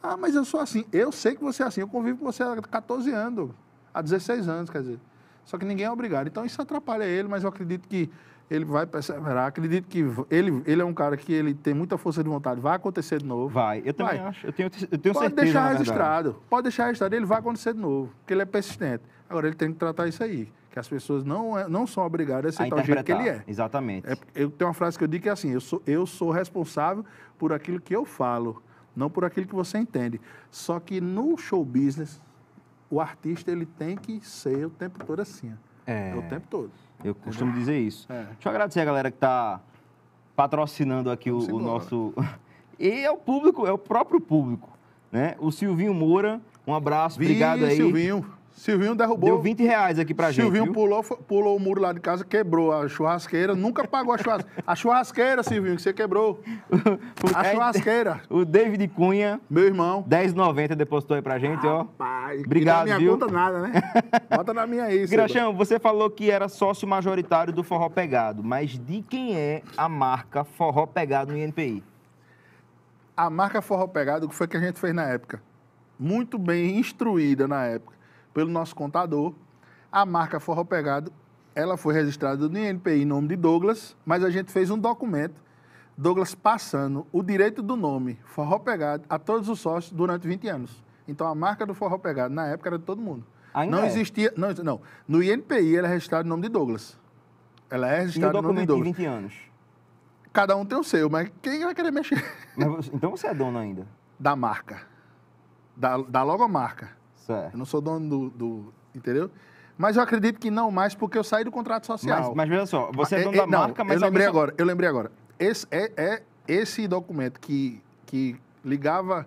Ah, mas eu sou assim. Eu sei que você é assim, eu convivo com você há 14 anos, Douglas. há 16 anos, quer dizer. Só que ninguém é obrigado. Então, isso atrapalha ele, mas eu acredito que ele vai perseverar. Acredito que ele, ele é um cara que ele tem muita força de vontade. Vai acontecer de novo. Vai, eu também vai. acho. Eu tenho, eu tenho pode certeza. Pode deixar registrado. Pode deixar registrado. Ele vai acontecer de novo, porque ele é persistente. Agora ele tem que tratar isso aí, que as pessoas não, é, não são obrigadas a aceitar a o jeito que ele é. Exatamente. É, eu tenho uma frase que eu digo que é assim: eu sou, eu sou responsável por aquilo que eu falo, não por aquilo que você entende. Só que no show business, o artista ele tem que ser o tempo todo assim. É. é o tempo todo. Eu entendeu? costumo dizer isso. É. Deixa eu agradecer a galera que está patrocinando aqui o, o nosso. e é o público, é o próprio público. Né? O Silvinho Moura, um abraço, Vi, obrigado aí. Silvinho. Silvinho derrubou. Deu 20 reais aqui pra Silvinho gente. Silvinho pulou, pulou o muro lá de casa, quebrou a churrasqueira, nunca pagou a churrasqueira. A churrasqueira, Silvinho, que você quebrou. a churrasqueira. O David Cunha. Meu irmão. 10,90 depositou aí pra gente, ó. Rapaz, Obrigado, na minha conta nada, né? Bota na minha aí, Graxão, você falou que era sócio majoritário do Forró Pegado, mas de quem é a marca Forró Pegado no INPI? A marca Forró Pegado, que foi que a gente fez na época? Muito bem instruída na época pelo nosso contador. A marca Forropegado, ela foi registrada no INPI em nome de Douglas, mas a gente fez um documento, Douglas passando o direito do nome Forropegado a todos os sócios durante 20 anos. Então a marca do Forropegado na época era de todo mundo. Ainda não é? existia, não, não. No INPI ela é registrada em nome de Douglas. Ela é registrada em nome de Douglas. 20 anos. Cada um tem o seu, mas quem vai querer mexer? Mas, então você é dono ainda? Da marca. Da, da logomarca. Certo. Eu não sou dono do, do, Entendeu? Mas eu acredito que não mais, porque eu saí do contrato social. Mas, mas mesmo só, você é, é dono é, da não, marca, mas. Eu lembrei só... agora, eu lembrei agora. Esse, é, é esse documento que, que ligava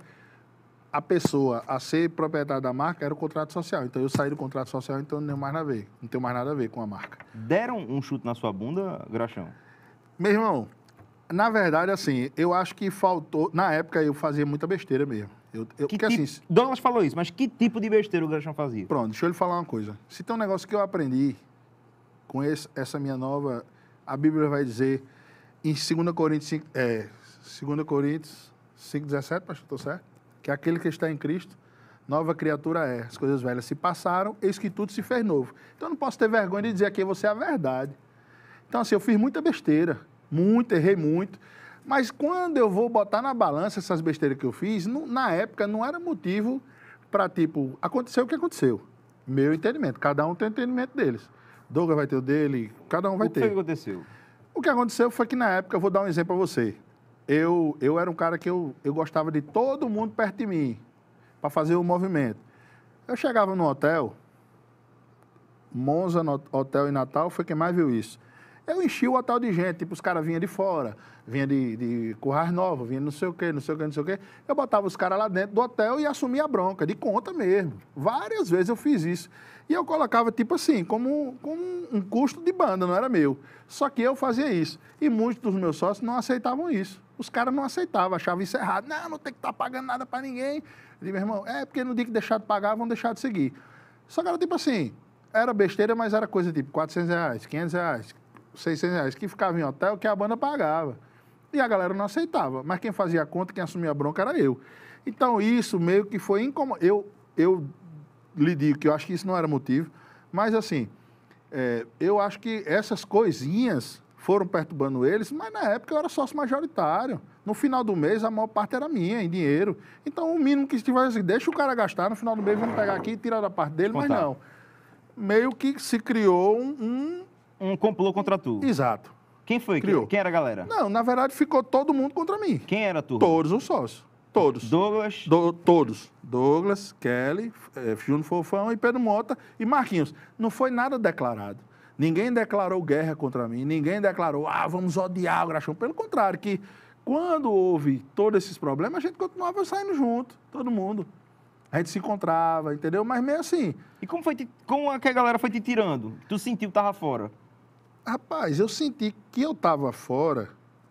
a pessoa a ser proprietário da marca era o contrato social. Então eu saí do contrato social, então não tenho mais nada a ver. Não tenho mais nada a ver com a marca. Deram um chute na sua bunda, Graxão? Meu irmão, na verdade, assim, eu acho que faltou. Na época eu fazia muita besteira mesmo. Eu, eu, que tipo, assim, Douglas falou isso, mas que tipo de besteira o Grachão fazia? Pronto, deixa eu lhe falar uma coisa. Se tem um negócio que eu aprendi com esse, essa minha nova. A Bíblia vai dizer em 2 Coríntios 5, é, 2 Coríntios 5,17, pastor, estou certo? Que aquele que está em Cristo, nova criatura é. As coisas velhas se passaram, eis que tudo se fez novo. Então eu não posso ter vergonha de dizer aqui você é a verdade. Então, assim, eu fiz muita besteira, muito, errei muito. Mas quando eu vou botar na balança essas besteiras que eu fiz, não, na época não era motivo para, tipo, acontecer o que aconteceu. Meu entendimento. Cada um tem o entendimento deles. Douglas vai ter o dele, cada um vai o ter. O que aconteceu? O que aconteceu foi que na época, eu vou dar um exemplo para você. Eu, eu era um cara que eu, eu gostava de todo mundo perto de mim para fazer o um movimento. Eu chegava no hotel, Monza no, Hotel em Natal foi quem mais viu isso. Eu enchi o hotel de gente, tipo, os caras vinham de fora, vinha de, de Currais Novo vinha não sei o quê, não sei o quê, não sei o quê. Eu botava os caras lá dentro do hotel e assumia a bronca, de conta mesmo. Várias vezes eu fiz isso. E eu colocava, tipo assim, como, como um custo de banda, não era meu. Só que eu fazia isso. E muitos dos meus sócios não aceitavam isso. Os caras não aceitavam, achavam isso errado. Não, não tem que estar tá pagando nada para ninguém. Eu digo, meu irmão, é porque no dia que deixar de pagar, vão deixar de seguir. Só que era tipo assim, era besteira, mas era coisa tipo 400 reais, 500 reais, 600 reais que ficava em hotel, que a banda pagava. E a galera não aceitava. Mas quem fazia a conta, quem assumia a bronca era eu. Então isso meio que foi incomodado. Eu, eu lhe digo que eu acho que isso não era motivo, mas assim, é, eu acho que essas coisinhas foram perturbando eles, mas na época eu era sócio majoritário. No final do mês, a maior parte era minha, em dinheiro. Então, o mínimo que estivesse, assim, deixa o cara gastar, no final do mês vamos pegar aqui e tirar da parte dele, mas não. Meio que se criou um um complô contra tu. Exato. Quem foi? Criou. Quem, era a galera? Não, na verdade ficou todo mundo contra mim. Quem era tu? Todos os sócios. Todos. Douglas? Do, todos. Douglas, Kelly, eh, Fofão e Pedro Mota e Marquinhos. Não foi nada declarado. Ninguém declarou guerra contra mim, ninguém declarou, ah, vamos odiar o Graxão. Pelo contrário, que quando houve todos esses problemas, a gente continuava saindo junto, todo mundo. A gente se encontrava, entendeu? Mas meio assim. E como foi te... como é que a galera foi te tirando? Tu sentiu que tava fora? Rapaz, eu senti que eu estava fora.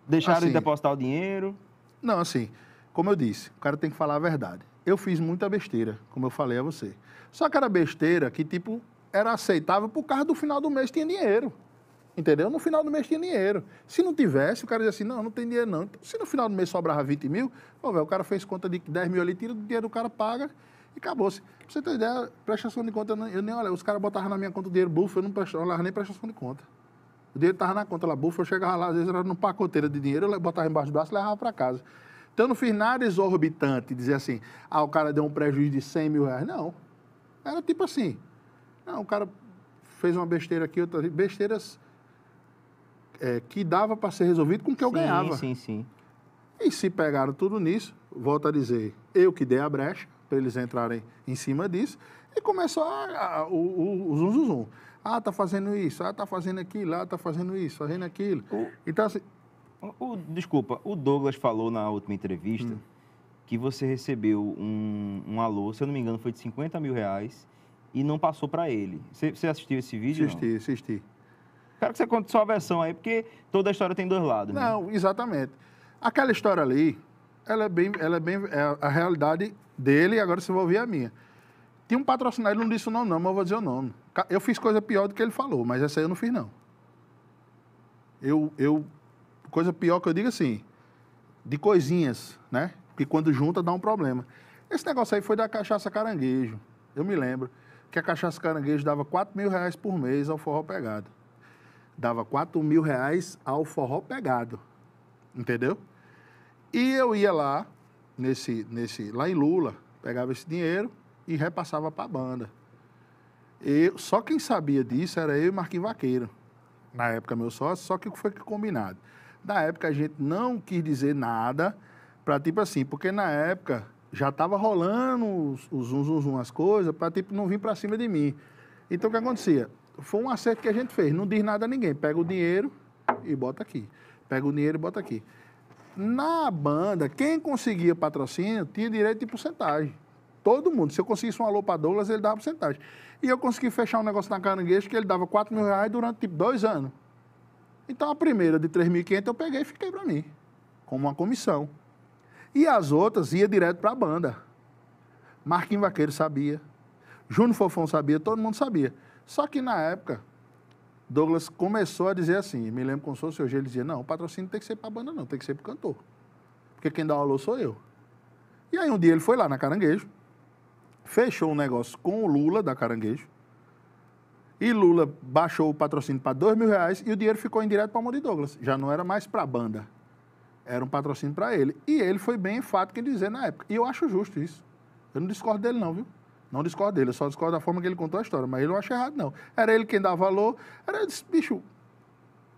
Deixaram assim, de depositar o dinheiro? Não, assim, como eu disse, o cara tem que falar a verdade. Eu fiz muita besteira, como eu falei a você. Só que era besteira que, tipo, era aceitável por causa do final do mês tinha dinheiro. Entendeu? No final do mês tinha dinheiro. Se não tivesse, o cara dizia assim, não, não tem dinheiro não. Então, se no final do mês sobrava 20 mil, pô, véio, o cara fez conta de 10 mil ali, tira o dinheiro do cara, paga e acabou-se. Pra você ter ideia, prestação de conta, eu nem olhei os caras botavam na minha conta o dinheiro bufo, eu não olhava nem prestação de conta. O dinheiro estava na conta lá, bufa, eu chegava lá, às vezes era numa pacoteira de dinheiro, eu botava embaixo do braço e levava para casa. Então, eu não fiz nada exorbitante, dizer assim, ah, o cara deu um prejuízo de 100 mil reais. Não. Era tipo assim, não, o cara fez uma besteira aqui, outra besteiras é, que dava para ser resolvido com o que eu sim, ganhava. Sim, sim, E se pegaram tudo nisso, volto a dizer, eu que dei a brecha para eles entrarem em cima disso, e começou a, a, o, o, o zum, zum, zum. Ah, tá fazendo isso, ah, tá fazendo aquilo, ah, tá fazendo isso, fazendo aquilo. O, então, assim... O, o, desculpa, o Douglas falou na última entrevista hum. que você recebeu um, um alô, se eu não me engano, foi de 50 mil reais e não passou para ele. Você, você assistiu esse vídeo? Assisti, não? assisti. Quero que você conte sua versão aí, porque toda a história tem dois lados. Né? Não, né? exatamente. Aquela história ali, ela é bem, ela é bem é a realidade dele e agora você vai ouvir a minha. Tinha um patrocinador, ele não disse o nome, não, mas eu vou dizer o nome. Eu fiz coisa pior do que ele falou, mas essa aí eu não fiz, não. Eu, eu, coisa pior que eu digo assim, de coisinhas, né? Que quando junta dá um problema. Esse negócio aí foi da cachaça caranguejo. Eu me lembro que a cachaça caranguejo dava 4 mil reais por mês ao forró pegado. Dava 4 mil reais ao forró pegado. Entendeu? E eu ia lá, nesse, nesse, lá em Lula, pegava esse dinheiro, e repassava para a banda. Eu, só quem sabia disso era eu e Marquinhos Vaqueiro. Na época, meu sócio, só que foi combinado. Na época, a gente não quis dizer nada para tipo assim, porque na época já estava rolando os, os uns, uns, umas coisas para tipo não vir para cima de mim. Então, o que acontecia? Foi um acerto que a gente fez. Não diz nada a ninguém. Pega o dinheiro e bota aqui. Pega o dinheiro e bota aqui. Na banda, quem conseguia patrocínio tinha direito de porcentagem. Todo mundo. Se eu conseguisse um alô para Douglas, ele dava porcentagem. E eu consegui fechar um negócio na caranguejo que ele dava 4 mil reais durante tipo, dois anos. Então a primeira de 3.500 eu peguei e fiquei para mim, como uma comissão. E as outras ia direto para a banda. Marquinhos Vaqueiro sabia, Júnior Fofão sabia, todo mundo sabia. Só que na época, Douglas começou a dizer assim, me lembro com o fosse hoje, ele dizia, não, o patrocínio tem que ser para a banda não, tem que ser para o cantor. Porque quem dá o alô sou eu. E aí um dia ele foi lá na Caranguejo, fechou um negócio com o Lula da Caranguejo. E Lula baixou o patrocínio para dois mil reais e o dinheiro ficou indireto para a mão de Douglas. Já não era mais para a banda. Era um patrocínio para ele. E ele foi bem enfático em dizer na época. E eu acho justo isso. Eu não discordo dele, não, viu? Não discordo dele, eu só discordo da forma que ele contou a história, mas ele não acha errado, não. Era ele quem dava valor. Era esse bicho.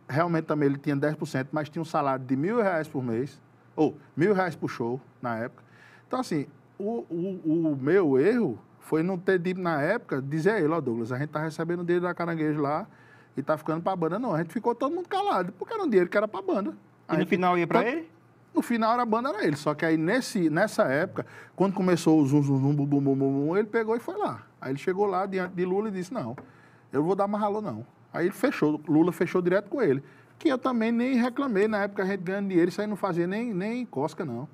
Realmente também ele tinha 10%, mas tinha um salário de mil reais por mês, ou mil reais por show na época. Então, assim, o, o, o meu erro foi não ter dito na época, dizer a ele, ó oh, Douglas, a gente tá recebendo dinheiro da caranguejo lá e tá ficando pra banda. Não, a gente ficou todo mundo calado, porque era um dinheiro que era pra banda. A e no gente... final ia pra ele? No final era a banda era ele. Só que aí nesse, nessa época, quando começou o zum, zum, zum, bum, bum, bum, bum, ele pegou e foi lá. Aí ele chegou lá diante de Lula e disse, não, eu vou dar mais ralô não. Aí ele fechou, Lula fechou direto com ele. Que eu também nem reclamei, na época a gente ganhando dinheiro, isso aí não fazia nem, nem cosca não.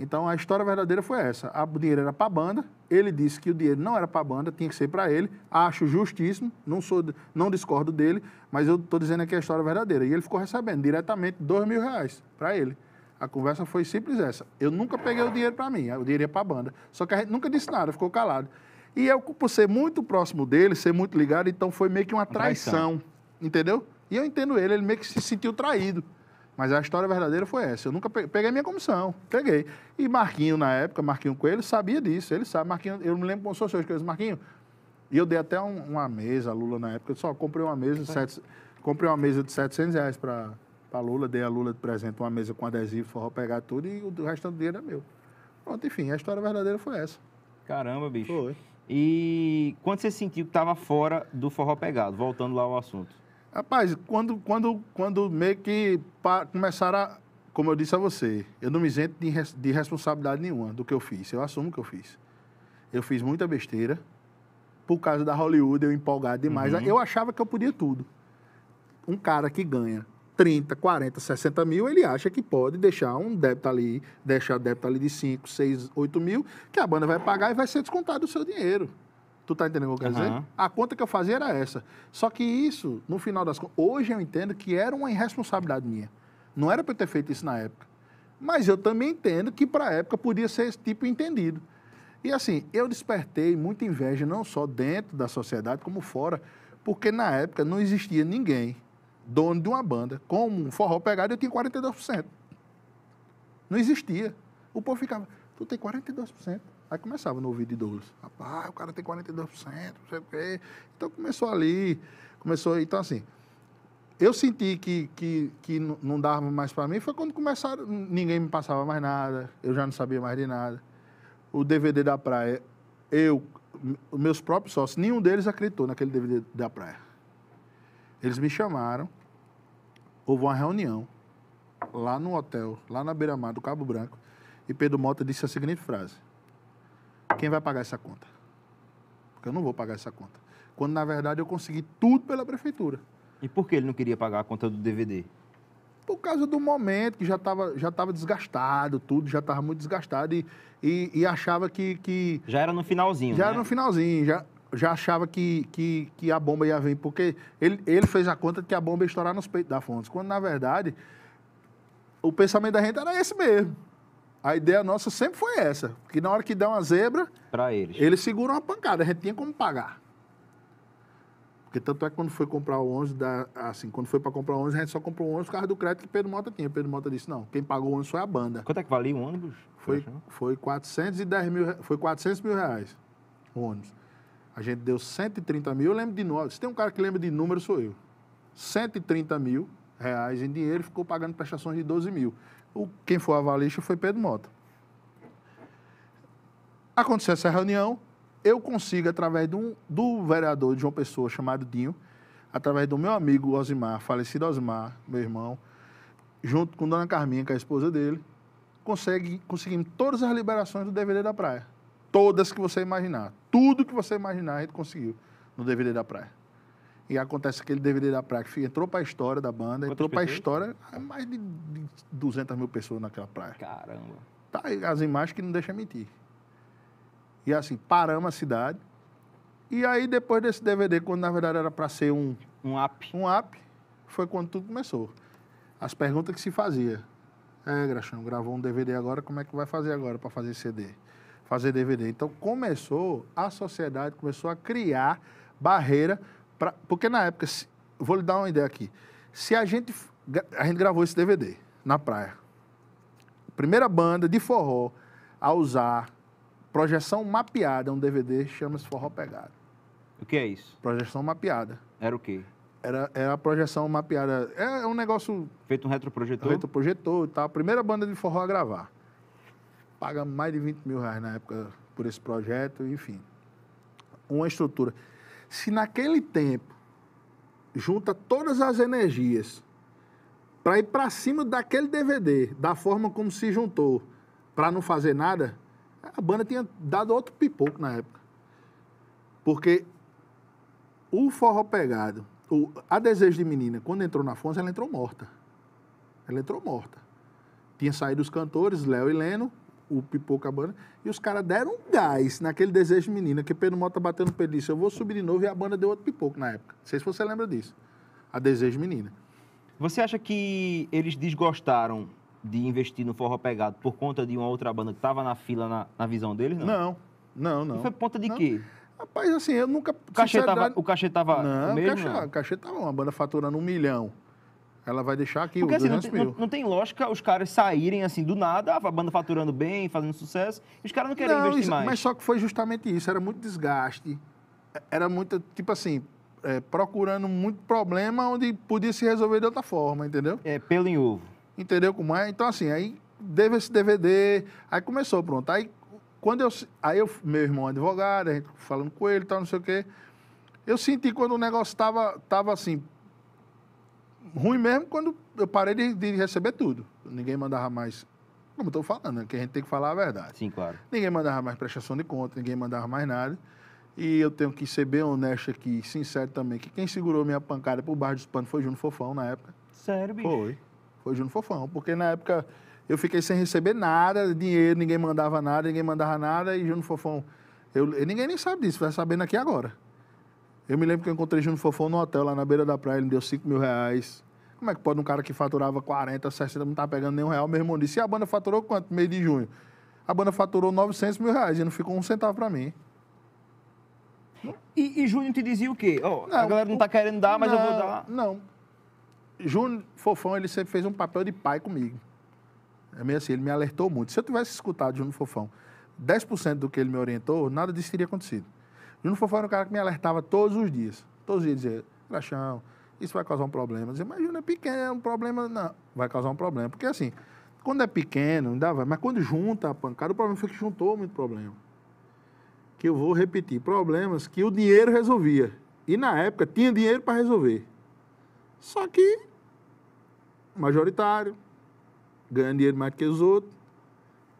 Então a história verdadeira foi essa. O dinheiro era para a banda, ele disse que o dinheiro não era para a banda, tinha que ser para ele. Acho justíssimo, não, sou, não discordo dele, mas eu estou dizendo aqui a história verdadeira. E ele ficou recebendo diretamente dois mil reais para ele. A conversa foi simples essa. Eu nunca peguei o dinheiro para mim, o dinheiro ia para a banda. Só que a gente nunca disse nada, ficou calado. E eu, por ser muito próximo dele, ser muito ligado, então foi meio que uma traição. Uma traição. Entendeu? E eu entendo ele, ele meio que se sentiu traído. Mas a história verdadeira foi essa. Eu nunca peguei, peguei minha comissão. Peguei. E Marquinho, na época, Marquinho Coelho, sabia disso. Ele sabe. Marquinho, eu me lembro como se seu que Marquinho, e eu dei até um, uma mesa a Lula na época. Eu só comprei uma mesa, de sete, comprei uma mesa de 700 reais para a Lula. Dei a Lula de presente uma mesa com adesivo, forró, pegar tudo e o restante do dinheiro é meu. Pronto, enfim, a história verdadeira foi essa. Caramba, bicho. Foi. E quando você sentiu que estava fora do forró pegado? Voltando lá ao assunto. Rapaz, quando, quando, quando meio que começaram a. Como eu disse a você, eu não me isento de, de responsabilidade nenhuma do que eu fiz. Eu assumo o que eu fiz. Eu fiz muita besteira. Por causa da Hollywood, eu empolgado demais. Uhum. Eu achava que eu podia tudo. Um cara que ganha 30, 40, 60 mil, ele acha que pode deixar um débito ali, deixar débito ali de 5, 6, 8 mil, que a banda vai pagar e vai ser descontado o seu dinheiro. Tu tá entendendo o que eu quero uhum. dizer? A conta que eu fazia era essa. Só que isso, no final das contas, hoje eu entendo que era uma irresponsabilidade minha. Não era para eu ter feito isso na época. Mas eu também entendo que para a época podia ser esse tipo entendido. E assim, eu despertei muita inveja, não só dentro da sociedade, como fora, porque na época não existia ninguém dono de uma banda. Com um forró pegado, eu tinha 42%. Não existia. O povo ficava, tu tem 42%. Aí começava no ouvido de idoso. Rapaz, o cara tem 42%, não sei o quê. Então começou ali, começou. Então, assim, eu senti que, que, que não dava mais para mim foi quando começaram, ninguém me passava mais nada, eu já não sabia mais de nada. O DVD da praia, eu, meus próprios sócios, nenhum deles acreditou naquele DVD da praia. Eles me chamaram, houve uma reunião lá no hotel, lá na beira-mar do Cabo Branco, e Pedro Mota disse a seguinte frase: quem vai pagar essa conta? Porque eu não vou pagar essa conta. Quando, na verdade, eu consegui tudo pela prefeitura. E por que ele não queria pagar a conta do DVD? Por causa do momento, que já estava já tava desgastado, tudo, já estava muito desgastado e, e, e achava que, que, Já era no finalzinho. Já né? era no finalzinho, já, já achava que, que, que a bomba ia vir, porque ele, ele fez a conta de que a bomba ia estourar nos peitos da Fontes. Quando, na verdade, o pensamento da gente era esse mesmo. A ideia nossa sempre foi essa, que na hora que dá uma zebra, para eles, eles seguram uma pancada, a gente tinha como pagar. Porque tanto é que quando foi comprar o 11, da, assim, quando foi para comprar o 11, a gente só comprou o 11 por causa do crédito que Pedro Mota tinha. Pedro Mota disse, não, quem pagou o 11 foi a banda. Quanto é que valia o ônibus? Foi, foi 410 mil, foi 400 mil reais o ônibus. A gente deu 130 mil, eu lembro de nós. Se tem um cara que lembra de número, sou eu. 130 mil reais em dinheiro, ficou pagando prestações de 12 mil. O, quem foi avalista foi Pedro Mota. Aconteceu essa reunião, eu consigo, através um, do vereador de João Pessoa, chamado Dinho, através do meu amigo Osimar, falecido Osimar, meu irmão, junto com Dona Carminha, que é a esposa dele, consegue, conseguimos todas as liberações do DVD da praia. Todas que você imaginar. Tudo que você imaginar, a gente conseguiu no DVD da praia. E acontece aquele DVD da Praia, entrou para a história da banda, Quantas entrou para a história é mais de 200 mil pessoas naquela praia. Caramba. Tá, as imagens que não deixam mentir. E assim, paramos a cidade. E aí, depois desse DVD, quando na verdade era para ser um... Um app. Um app, foi quando tudo começou. As perguntas que se fazia. É, Graxão, gravou um DVD agora, como é que vai fazer agora para fazer CD? Fazer DVD. Então, começou, a sociedade começou a criar barreira Pra, porque na época, se, vou lhe dar uma ideia aqui. Se a gente. A gente gravou esse DVD na praia. Primeira banda de forró a usar projeção mapeada, um DVD, chama-se Forró Pegado. O que é isso? Projeção mapeada. Era o quê? Era, era a projeção mapeada. É, é um negócio. Feito um retroprojetor? Retroprojetor e tal. Primeira banda de forró a gravar. Paga mais de 20 mil reais na época por esse projeto, enfim. Uma estrutura. Se naquele tempo junta todas as energias para ir para cima daquele DVD, da forma como se juntou, para não fazer nada, a banda tinha dado outro pipoco na época. Porque o forró pegado, o, a desejo de menina, quando entrou na Fonse, ela entrou morta. Ela entrou morta. Tinha saído os cantores, Léo e Leno, o Pipoca Banda, e os caras deram um gás naquele desejo menina, que Pedro Mota tá batendo no e disse, eu vou subir de novo, e a banda deu outro pipoco na época. Não sei se você lembra disso. A Desejo Menina. Você acha que eles desgostaram de investir no Forró Pegado por conta de uma outra banda que estava na fila na, na, visão deles, não? Não, não, não. E foi por conta de não. quê? Rapaz, assim, eu nunca... O cachê tava, o não, o cachê, não? o cachê tava uma banda faturando um milhão. Ela vai deixar aqui Porque, o assim, não, tem, não, não, tem lógica os caras saírem assim do nada, a banda faturando bem, fazendo sucesso, e os caras não querem não, investir isso, mais. Mas só que foi justamente isso, era muito desgaste, é, era muito, tipo assim, é, procurando muito problema onde podia se resolver de outra forma, entendeu? É, pelo em ovo. Entendeu como é? Então, assim, aí teve esse DVD, aí começou, pronto. Aí, quando eu, aí eu, meu irmão é advogado, a gente falando com ele e tal, não sei o quê. Eu senti quando o negócio estava tava assim, ruim mesmo quando eu parei de, de receber tudo. Ninguém mandava mais. Como eu tô falando, né? que a gente tem que falar a verdade. Sim, claro. Ninguém mandava mais prestação de conta, ninguém mandava mais nada. E eu tenho que ser bem honesto aqui, sincero também, que quem segurou minha pancada pro bar dos panos foi Júnior Fofão na época. Sério, bicho? Foi. Foi Júnior Fofão. Porque na época eu fiquei sem receber nada, dinheiro, ninguém mandava nada, ninguém mandava nada, e Júnior Fofão. Eu, ninguém nem sabe disso, vai sabendo aqui agora. Eu me lembro que eu encontrei Júnior Fofão no hotel, lá na beira da praia, ele me deu 5 mil reais. Como é que pode um cara que faturava 40, 60, não tá pegando nenhum real, meu irmão disse, e a banda faturou quanto? Meio de junho. A banda faturou 900 mil reais e não ficou um centavo para mim. E, e Júnior te dizia o quê? Oh, não, a galera não tá querendo dar, mas não, eu vou dar. Não. Júnior Fofão, ele sempre fez um papel de pai comigo. É meio assim, ele me alertou muito. Se eu tivesse escutado Júnior Fofão 10% do que ele me orientou, nada disso teria acontecido. Juno Fofão era um cara que me alertava todos os dias. Todos os dias dizia, Graxão, isso vai causar um problema. dizia, mas Juno é pequeno, é um problema. Não, vai causar um problema. Porque assim, quando é pequeno, ainda vai. Mas quando junta a pancada, o problema foi que juntou muito problema. Que eu vou repetir, problemas que o dinheiro resolvia. E na época tinha dinheiro para resolver. Só que majoritário, ganhando dinheiro mais que os outros.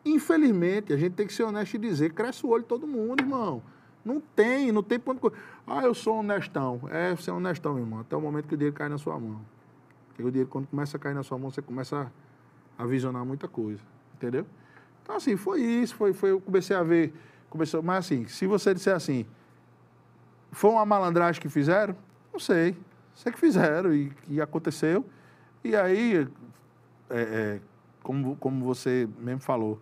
Infelizmente, a gente tem que ser honesto e dizer, cresce o olho todo mundo, irmão. Não tem, não tem ponto. Ah, eu sou honestão. É, você é honestão, meu irmão. Até o momento que o dinheiro cai na sua mão. Porque o dinheiro, quando começa a cair na sua mão, você começa a, visionar muita coisa. Entendeu? Então, assim, foi isso. Foi, foi, eu comecei a ver. Começou, mas, assim, se você disser assim, foi uma malandragem que fizeram? Não sei. Sei que fizeram e, que aconteceu. E aí, é, é, como, como você mesmo falou,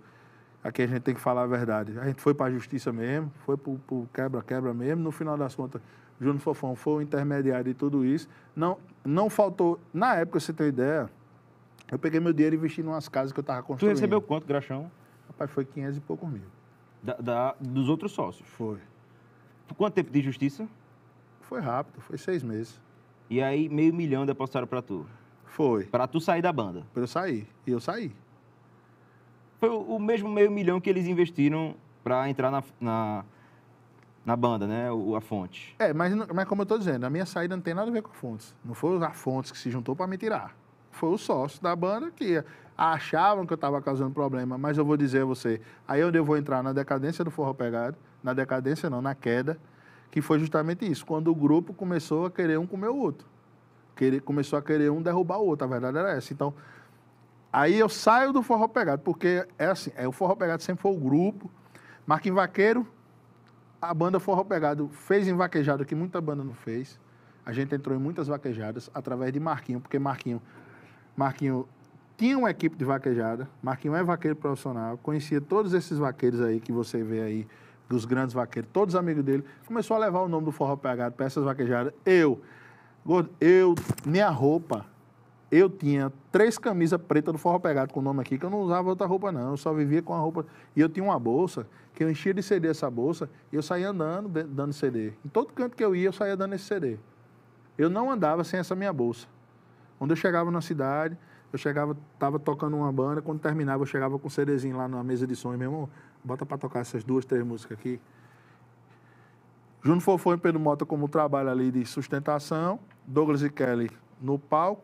aqui a gente tem que falar a verdade. A gente foi para a justiça mesmo, foi para o quebra-quebra mesmo. No final das contas, Júnior Fofão foi o intermediário de tudo isso. Não, não faltou. Na época, você tem ideia, eu peguei meu dinheiro e investi em umas casas que eu estava construindo. Tu recebeu quanto, Graxão? Rapaz, foi 500 e poucos mil. Da, da, dos outros sócios? Foi. Quanto tempo de justiça? Foi rápido, foi seis meses. E aí, meio milhão depositaram para tu? Foi. Para tu sair da banda? Para eu sair. E eu saí. Foi o, mesmo meio milhão que eles investiram para entrar na, na, na, banda, né? O, a fonte. É, mas, mas como eu estou dizendo, a minha saída não tem nada a ver com a fontes. Não foi a fontes que se juntou para me tirar. Foi o sócio da banda que achavam que eu estava causando problema, mas eu vou dizer a você, aí é onde eu vou entrar na decadência do forró pegado, na decadência não, na queda, que foi justamente isso, quando o grupo começou a querer um comer o outro. Querer, começou a querer um derrubar o outro, a verdade era essa. Então, Aí eu saio do forró pegado, porque é assim, é, o forró pegado sempre foi o grupo. Marquinhos Vaqueiro, a banda forró pegado fez em vaquejada, que muita banda não fez. A gente entrou em muitas vaquejadas através de Marquinho, porque Marquinho, Marquinho tinha uma equipe de vaquejada, Marquinho é vaqueiro profissional, conhecia todos esses vaqueiros aí que você vê aí, dos grandes vaqueiros, todos amigos dele, começou a levar o nome do forró pegado para essas vaquejadas. Eu, eu, minha roupa, eu tinha três camisas pretas do forró pegado com o nome aqui, que eu não usava outra roupa, não. Eu só vivia com a roupa. E eu tinha uma bolsa, que eu enchia de CD essa bolsa, e eu saía andando, dando CD. Em todo canto que eu ia, eu saía dando esse CD. Eu não andava sem essa minha bolsa. Quando eu chegava na cidade, eu chegava, tava tocando uma banda, quando terminava, eu chegava com um CDzinho lá na mesa de som, e meu irmão, bota para tocar essas duas, três músicas aqui. Juno Fofão e Pedro Mota como trabalho ali de sustentação, Douglas e Kelly no palco,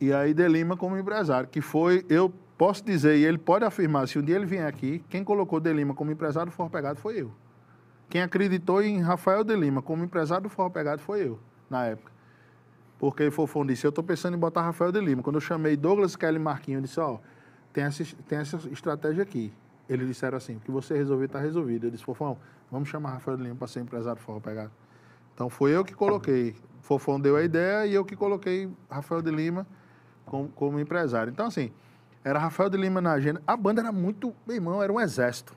e aí De Lima como empresário, que foi, eu posso dizer, e ele pode afirmar, se um dia ele vier aqui, quem colocou De Lima como empresário do Forro Pegado foi eu. Quem acreditou em Rafael De Lima como empresário do Forro Pegado foi eu, na época. Porque o Fofão disse, eu estou pensando em botar Rafael De Lima. Quando eu chamei Douglas Kelly Marquinhos, eu disse, ó, oh, tem, essa, tem essa estratégia aqui. Eles disseram assim, o que você resolver está resolvido. Eu disse, Fofão, vamos chamar Rafael De Lima para ser empresário do Forro Pegado. Então foi eu que coloquei. Fofão deu a ideia e eu que coloquei Rafael de Lima como, como empresário. Então, assim, era Rafael de Lima na agenda. A banda era muito, meu irmão, era um exército.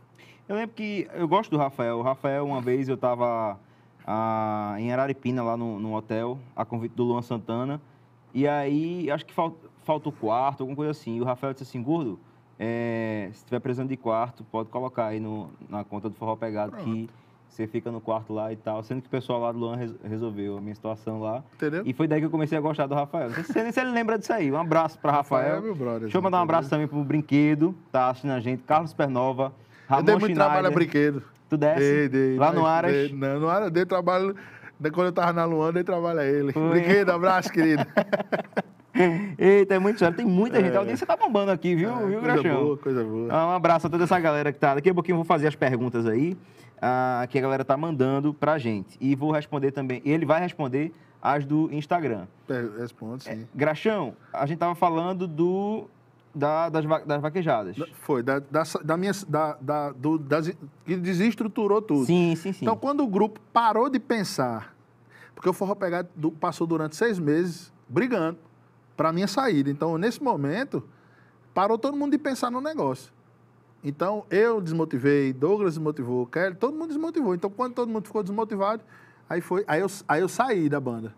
Eu lembro que eu gosto do Rafael. O Rafael, uma vez eu estava ah, em Araripina, lá no, no, hotel, a convite do Luan Santana. E aí, acho que falta o quarto, alguma coisa assim. E o Rafael disse assim: Gordo, é, se estiver precisando de quarto, pode colocar aí no, na conta do Forró Pegado Pronto. que você fica no quarto lá e tal. Sendo que o pessoal lá do Luan resolveu a minha situação lá. Entendeu? E foi daí que eu comecei a gostar do Rafael. Não sei se ele lembra disso aí. Um abraço para Rafael. É Rafael meu brother, Deixa eu mandar um abraço também pro Brinquedo, tá assistindo a gente. Carlos Pernova, Ramon Eu dei muito Schneider. trabalho a Brinquedo. Tu desce? Dei, dei. Lá no Aras? Dei, não, no Aras dei trabalho... Quando eu tava na Luanda, dei trabalho a ele. Foi. Brinquedo, abraço, querido. Eita, é muito sério. Tem muita gente. É. A audiência tá bombando aqui, viu, é, viu coisa Graxão? Boa, coisa boa. Ah, um abraço a toda essa galera que tá. Daqui a pouquinho eu vou fazer as perguntas aí ah, que a galera tá mandando pra gente. E vou responder também. Ele vai responder as do Instagram. É, responde, é, sim. Graxão, a gente tava falando do. Da, das, va das vaquejadas. Foi, da, da, da minha. Da, da, do, das, que desestruturou tudo. Sim, sim, sim. Então, quando o grupo parou de pensar, porque o Forró Pegado passou durante seis meses brigando para minha é saída. Então, nesse momento, parou todo mundo de pensar no negócio. Então, eu desmotivei, Douglas desmotivou, Kelly, todo mundo desmotivou. Então, quando todo mundo ficou desmotivado, aí, foi, aí, eu, aí eu saí da banda.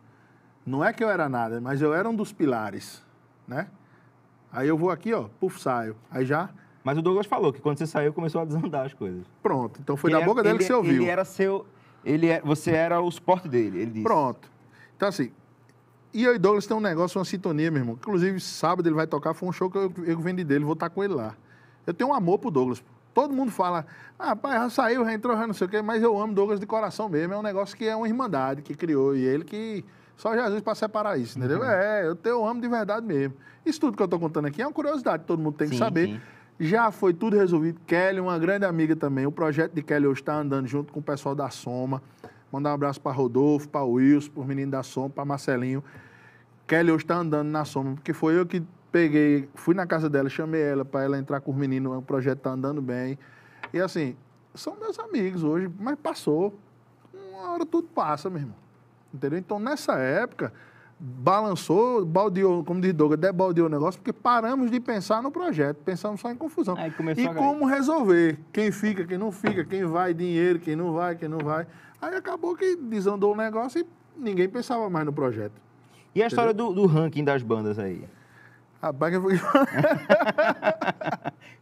Não é que eu era nada, mas eu era um dos pilares, né? Aí eu vou aqui, ó, puf, saio. Aí já... Mas o Douglas falou que quando você saiu, começou a desandar as coisas. Pronto, então foi ele da boca era, dele ele, que você ouviu. Ele era seu... Ele, é, você era o suporte dele, ele disse. Pronto. Então, assim, e eu e Douglas tem um negócio, uma sintonia, meu irmão. Inclusive, sábado ele vai tocar, foi um show que eu, eu vendi dele, vou estar com ele lá. Eu tenho um amor pro Douglas. Todo mundo fala, ah, pai, já saiu, já entrou, já não sei o quê, mas eu amo Douglas de coração mesmo. É um negócio que é uma irmandade que criou e ele que. Só Jesus para separar isso, entendeu? Uhum. É, eu, te, eu amo de verdade mesmo. Isso tudo que eu estou contando aqui é uma curiosidade, todo mundo tem que sim, saber. Sim. Já foi tudo resolvido. Kelly, uma grande amiga também. O projeto de Kelly hoje está andando junto com o pessoal da Soma. Mandar um abraço para Rodolfo, para Wilson, para os meninos da Soma, para Marcelinho. Kelly hoje está andando na sombra, porque foi eu que peguei, fui na casa dela, chamei ela para ela entrar com os meninos, o projeto está andando bem. E assim, são meus amigos hoje, mas passou. Uma hora tudo passa, meu irmão. Entendeu? Então, nessa época, balançou, baldeou, como diz Douglas, debaldeou o negócio, porque paramos de pensar no projeto, pensamos só em confusão. e como resolver, quem fica, quem não fica, quem vai, dinheiro, quem não vai, quem não vai. Aí acabou que desandou o negócio e ninguém pensava mais no projeto. E a história do, do, ranking das bandas aí? Rapaz, banca foi...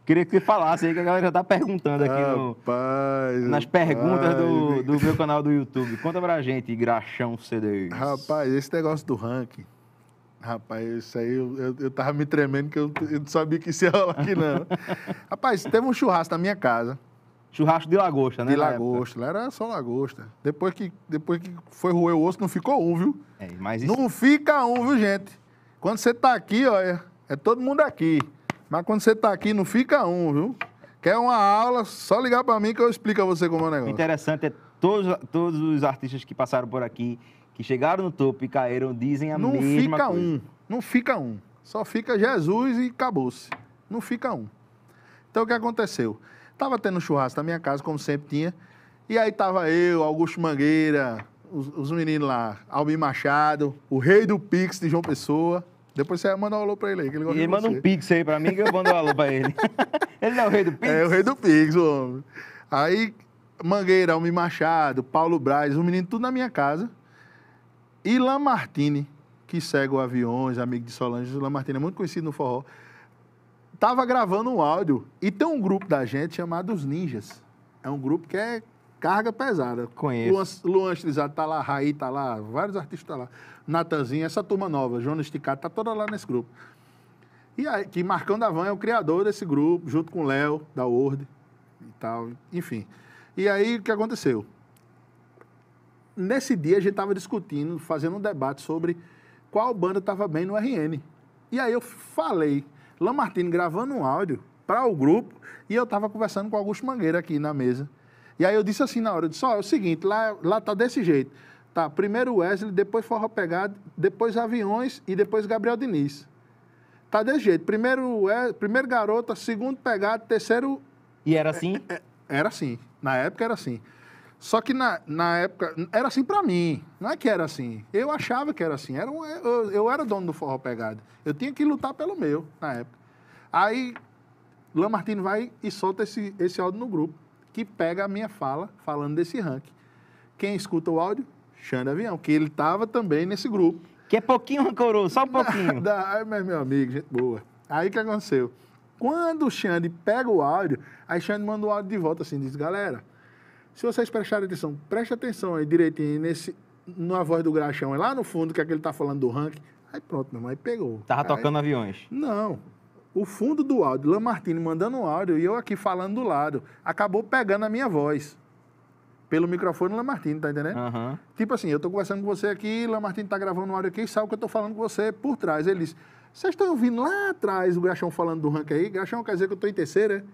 Queria que você falasse aí, que a galera já tá perguntando aqui no, rapaz, nas perguntas rapaz. do, do meu canal do YouTube. Conta pra gente, Graxão CD. Rapaz, esse negócio do ranking, Rapaz, isso aí, eu, eu, eu, tava me tremendo que eu, eu não sabia que isso ia rolar aqui, não. Rapaz, teve um churrasco na minha casa. Churrasco de lagosta, né? De lagosta, lá era só lagosta. Depois que, depois que foi roer o osso, não ficou um, viu? É, mas isso... Não fica um, viu, gente? Quando você tá aqui, olha é, é, todo mundo aqui. Mas quando você tá aqui, não fica um, viu? Quer uma aula, só ligar para mim que eu explico a você como é o negócio. O interessante é todos, todos os artistas que passaram por aqui, que chegaram no topo e caíram, dizem a não mesma coisa. Não fica um, não fica um. Só fica Jesus e acabou-se. Não fica um. Então o que aconteceu? Tava tendo churrasco na minha casa, como sempre tinha. E aí tava eu, Augusto Mangueira, os, os meninos lá, Almir Machado, o rei do Pix de João Pessoa. Depois você manda um alô pra ele aí. Que ele gosta e ele manda um pix aí pra mim que eu mando um alô pra ele. ele não é o rei do pix? É, o rei do pix, o homem. Aí, Mangueira, Almir Machado, Paulo Braz, os meninos tudo na minha casa. Ilan Martini, que segue o Aviões, amigo de Solange. O Ilan Martini é muito conhecido no forró tava gravando um áudio e tem um grupo da gente chamado Os Ninjas. É um grupo que é carga pesada. Conheço. Luan, Luan Estilizado tá lá, Raí tá lá, vários artistas tá lá. Natanzinho, essa turma nova, Jonas Ticado, tá toda lá nesse grupo. E aí, que Marcão Davan é o criador desse grupo, junto com o Léo, da Word e tal, enfim. E aí, o que aconteceu? Nesse dia, a gente tava discutindo, fazendo um debate sobre qual banda tava bem no RN. E aí eu falei Lamartine gravando um áudio para o grupo e eu estava conversando com o Augusto Mangueira aqui na mesa. E aí eu disse assim na hora, eu disse, ó, é o seguinte, lá, lá tá desse jeito. Tá, primeiro Wesley, depois Forró Pegado, depois Aviões e depois Gabriel Diniz. Tá desse jeito. Primeiro, Wesley, primeiro Garota, segundo Pegado, terceiro... E era assim? É, é, era assim. Na época era assim. Só que na, na época, era assim para mim. Não é que era assim. Eu achava que era assim. Era um, eu, eu, era dono do forró pegado. Eu tinha que lutar pelo meu, na época. Aí, Lamartine vai e solta esse, esse áudio no grupo, que pega a minha fala, falando desse ranking. Quem escuta o áudio? Xande Avião, que ele estava também nesse grupo. Que é pouquinho, coroa, só um pouquinho. Da, da, mas, meu amigo, gente boa. Aí, o que aconteceu? Quando o Xande pega o áudio, aí Xande manda o áudio de volta, assim, diz, galera... Se vocês prestarem atenção, preste atenção aí direitinho nesse, na voz do Graxão, é lá no fundo que é que ele tá falando do ranking. Aí pronto, meu irmão, aí pegou. Tava aí, tocando aviões. Não. O fundo do áudio, Lamartine mandando um áudio e eu aqui falando do lado. Acabou pegando a minha voz. Pelo microfone Lamartine, tá entendendo? Uhum. Tipo assim, eu tô conversando com você aqui, Lamartine tá gravando um áudio aqui e sabe o que eu tô falando com você por trás. Ele disse, vocês estão ouvindo lá atrás o Graxão falando do ranking aí? Graxão quer dizer que eu tô em terceira, né?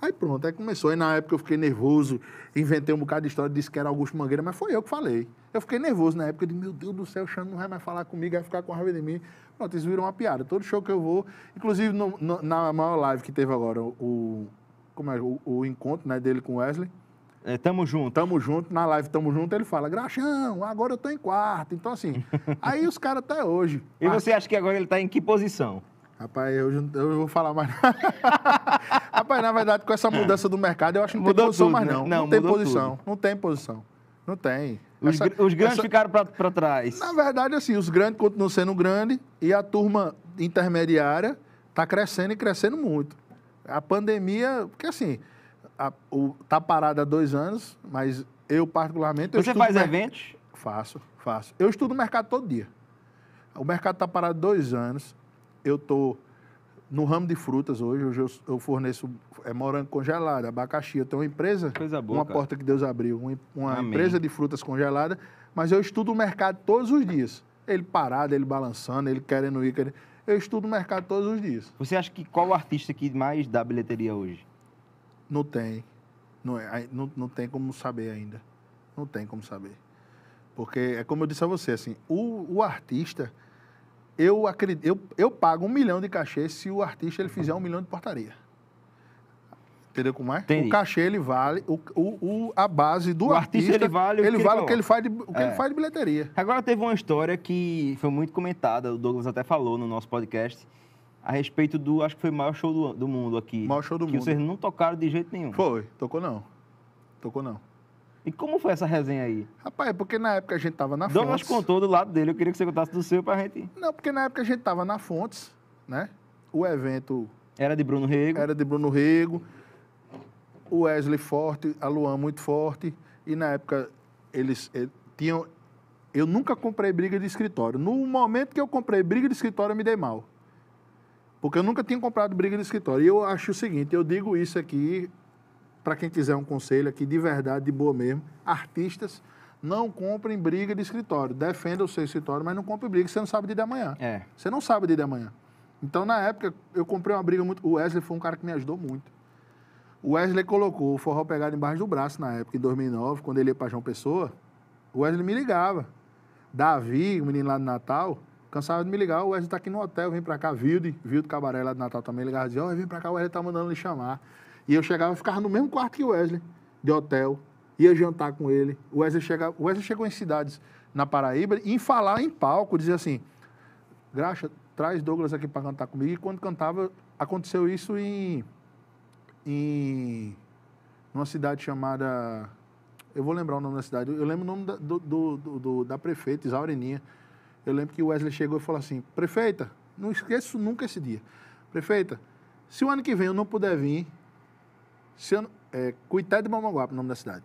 Aí pronto, aí começou. Aí na época eu fiquei nervoso, inventei um bocado de história, disse que era Augusto Mangueira, mas foi eu que falei. Eu fiquei nervoso na época, de meu Deus do céu, o Xano não vai mais falar comigo, vai ficar com raiva de mim. Pronto, eles viram uma piada. Todo show que eu vou, inclusive no, no, na maior live que teve agora, o, como é, o, o encontro né, dele com Wesley, é, tamo junto. Tamo junto, na live tamo junto, ele fala, Graxão, agora eu tô em quarto. Então, assim, aí os caras até hoje. E mas... você acha que agora ele tá em que posição? Rapaz, eu, eu vou falar mais. Rapaz, na verdade, com essa mudança do mercado, eu acho que não mudou tem posição tudo, mais, não. Né? Não, não tem posição. Tudo. Não tem posição. Não tem. Os, essa, os grandes essa... ficaram para trás. Na verdade, assim, os grandes continuam sendo grandes e a turma intermediária está crescendo e crescendo muito. A pandemia, porque assim, está tá parada há dois anos, mas eu particularmente... Eu Você faz mer... eventos? Faço, faço. Eu estudo o mercado todo dia. O mercado está parado dois anos eu estou no ramo de frutas hoje, hoje eu, eu forneço é, morango congelado, abacaxi. Eu tenho uma empresa, Coisa boa, uma cara. porta que Deus abriu, uma, uma empresa de frutas congeladas, mas eu estudo o mercado todos os dias. Ele parado, ele balançando, ele querendo ir. Querendo... Eu estudo o mercado todos os dias. Você acha que qual artista que mais dá bilheteria hoje? Não tem. Não, é, não, não tem como saber ainda. Não tem como saber. Porque é como eu disse a você, assim, o, o artista eu, acredito, eu, eu pago um milhão de cachê se o artista ele fizer um milhão de portaria. Entendeu como é? Entendi. O cachê ele vale, o, o, o a base do o artista, artista, ele vale, ele o, que vale ele o que ele faz de, o que é. ele faz de bilheteria. Agora teve uma história que foi muito comentada, o Douglas até falou no nosso podcast, a respeito do, acho que foi o maior show do, do mundo aqui. O maior show do que mundo. Que vocês não tocaram de jeito nenhum. Foi, tocou não. Tocou não. E como foi essa resenha aí? Rapaz, é porque na época a gente tava na Douglas Fontes. contou do lado dele, eu queria que você contasse do seu pra gente. Não, porque na época a gente tava na Fontes, né? O evento. Era de Bruno Rego. Era de Bruno Rego. O Wesley forte, a Luan muito forte. E na época eles, eles eh, tinham. Eu nunca comprei briga de escritório. No momento que eu comprei briga de escritório, eu me dei mal. Porque eu nunca tinha comprado briga de escritório. E eu acho o seguinte, eu digo isso aqui para quem quiser um conselho aqui, de verdade, de boa mesmo, artistas não comprem briga de escritório. Defenda o seu escritório, mas não compre briga, você não sabe de dia amanhã. É. Você não sabe de dia amanhã. Então, na época, eu comprei uma briga muito. O Wesley foi um cara que me ajudou muito. O Wesley colocou o forró pegado embaixo do braço na época, em 2009, quando ele ia para João Pessoa. O Wesley me ligava. Davi, o menino lá de Natal, cansava de me ligar. O Wesley está aqui no hotel, vem para cá. Vilde, Vilde Cabaré lá de Natal também ligava e dizia: Ó, oh, vem para cá, o Wesley tá mandando lhe chamar. E eu chegava e ficava no mesmo quarto que o Wesley, de hotel, ia jantar com ele. O Wesley, chega, o Wesley chegou em cidades na Paraíba e em falar em palco, dizer assim: Graxa, traz Douglas aqui para cantar comigo. E quando cantava, aconteceu isso em. em uma cidade chamada. Eu vou lembrar o nome da cidade. Eu lembro o nome da, do, do, do, da prefeita, Isaureninha. Eu lembro que o Wesley chegou e falou assim: Prefeita, não esqueço nunca esse dia. Prefeita, se o ano que vem eu não puder vir, se eu, é, Cuité de Mamanguape, o nome da cidade.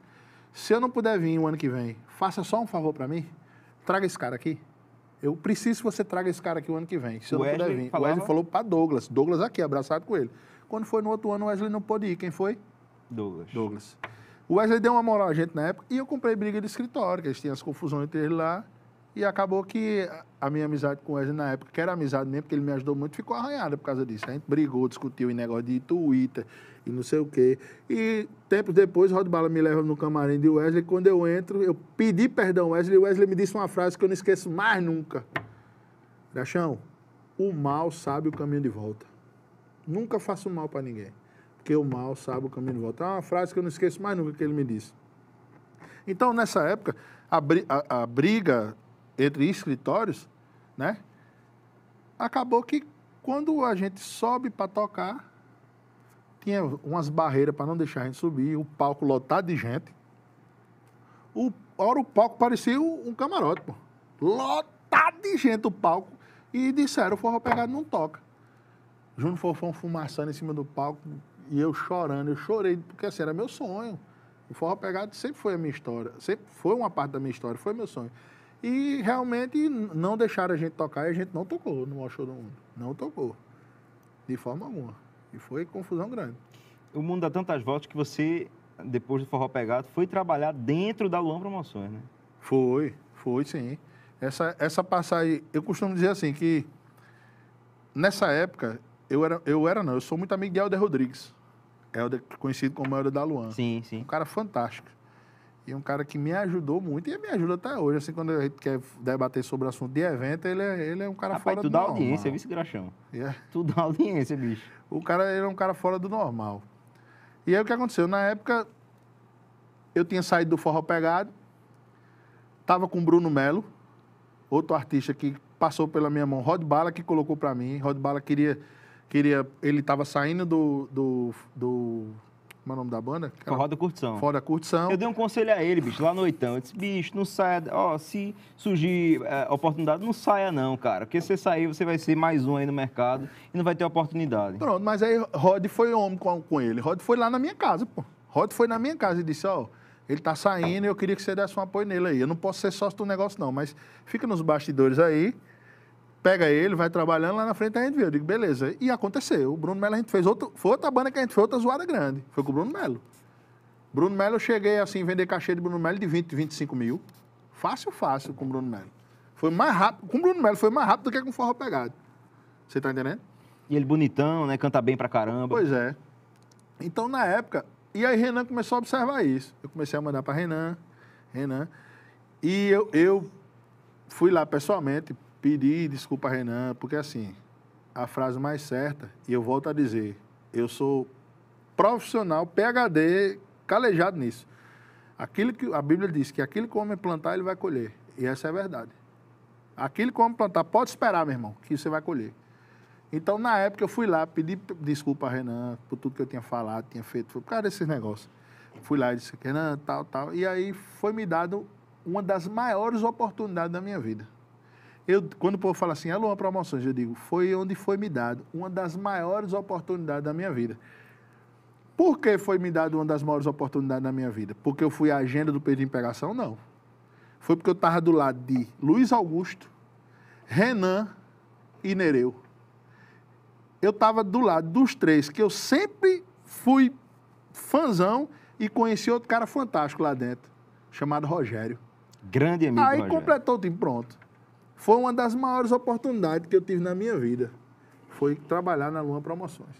Se eu não puder vir o ano que vem, faça só um favor para mim, traga esse cara aqui. Eu preciso que você traga esse cara aqui o ano que vem. Se eu Wesley não puder vir. Falava... O Wesley falou para Douglas. Douglas aqui, abraçado com ele. Quando foi no outro ano, o Wesley não pôde ir. Quem foi? Douglas. Douglas. O Wesley deu uma moral a gente na época e eu comprei briga de escritório, que eles tinham as confusões entre ele lá. E acabou que a minha amizade com o Wesley na época, que era amizade mesmo, porque ele me ajudou muito, ficou arranhada por causa disso. A gente brigou, discutiu em negócio de Twitter e não sei o quê. E tempos depois, Rod Bala me leva no camarim de Wesley. Quando eu entro, eu pedi perdão ao Wesley e o Wesley me disse uma frase que eu não esqueço mais nunca. Graxão, o mal sabe o caminho de volta. Nunca faço mal para ninguém, porque o mal sabe o caminho de volta. É uma frase que eu não esqueço mais nunca que ele me disse. Então, nessa época, a, a, a briga entre escritórios, né? Acabou que quando a gente sobe para tocar, tinha umas barreiras para não deixar a gente subir, o palco lotado de gente. O, ora, o palco parecia um camarote, pô. Lotado de gente o palco. E disseram, o forró pegado não toca. Júnior Fofão fumaçando em cima do palco e eu chorando. Eu chorei, porque assim, era meu sonho. O forró pegado sempre foi a minha história, sempre foi uma parte da minha história, foi meu sonho. E realmente não deixaram a gente tocar e a gente não tocou no maior show do mundo. Não tocou. De forma alguma. E foi confusão grande. O mundo dá tantas voltas que você, depois do Forró Pegado, foi trabalhar dentro da Luan Promoções, né? Foi, foi sim. Essa, essa passagem, eu costumo dizer assim, que nessa época, eu era, eu era não, eu sou muito amigo de Helder Rodrigues. Helder, conhecido como Helder da Luan. Sim, sim. Um cara fantástico. E um cara que me ajudou muito e me ajuda até hoje. Assim, quando a gente quer debater sobre o assunto de evento, ele é, ele é um cara Rapaz, fora do normal. dá audiência, vice Grachão? Yeah. É. Tu dá audiência, bicho. O cara ele é um cara fora do normal. E aí o que aconteceu? Na época, eu tinha saído do Forró Pegado, tava com o Bruno Melo, outro artista que passou pela minha mão, Rod Bala, que colocou para mim. Rod Bala queria. queria ele estava saindo do, do, do como é o nome da banda? É Roda Curtição. fora da Curtição. Eu dei um conselho a ele, bicho, lá noitão Oitão. Eu disse, bicho, não saia. Ó, se surgir é, oportunidade, não saia, não, cara. Porque se você sair, você vai ser mais um aí no mercado e não vai ter oportunidade. Pronto, mas aí Rod foi homem com, com ele. Rod foi lá na minha casa, pô. Rod foi na minha casa e disse, ó. ele tá saindo e eu queria que você desse um apoio nele aí. Eu não posso ser sócio do negócio, não, mas fica nos bastidores aí pega ele, vai trabalhando lá na frente, a gente vê. Eu digo, beleza. E aconteceu. O Bruno Melo a gente fez outro, foi outra banda que a gente fez outra zoada grande. Foi com o Bruno Melo. Bruno Melo, eu cheguei assim, vender cachê de Bruno Melo de 20, 25 mil. Fácil, fácil com o Bruno Melo. Foi mais rápido, com o Bruno Melo foi mais rápido do que com o Forró Pegado. Você tá entendendo? E ele bonitão, né? Canta bem pra caramba. Pois é. Então, na época, e aí Renan começou a observar isso. Eu comecei a mandar para Renan, Renan. E eu, eu fui lá pessoalmente, pedir desculpa a Renan, porque assim, a frase mais certa, e eu volto a dizer, eu sou profissional, PHD, calejado nisso. Aquilo que a Bíblia diz que aquilo que o homem plantar, ele vai colher. E essa é a verdade. Aquilo que o homem plantar, pode esperar, meu irmão, que você vai colher. Então, na época, eu fui lá, pedi desculpa a Renan por tudo que eu tinha falado, tinha feito, por causa desses negócios. Fui lá e disse, Renan, tal, tal. E aí foi me dado uma das maiores oportunidades da minha vida. Eu, quando o povo fala assim, alô, promoção, eu digo, foi onde foi me dado uma das maiores oportunidades da minha vida. Por que foi me dado uma das maiores oportunidades da minha vida? Porque eu fui a agenda do período de imperação? Não. Foi porque eu estava do lado de Luiz Augusto, Renan e Nereu. Eu estava do lado dos três, que eu sempre fui fanzão e conheci outro cara fantástico lá dentro, chamado Rogério. Grande amigo. Aí Rogério. completou o time, pronto. Foi uma das maiores oportunidades que eu tive na minha vida. Foi trabalhar na Luan Promoções.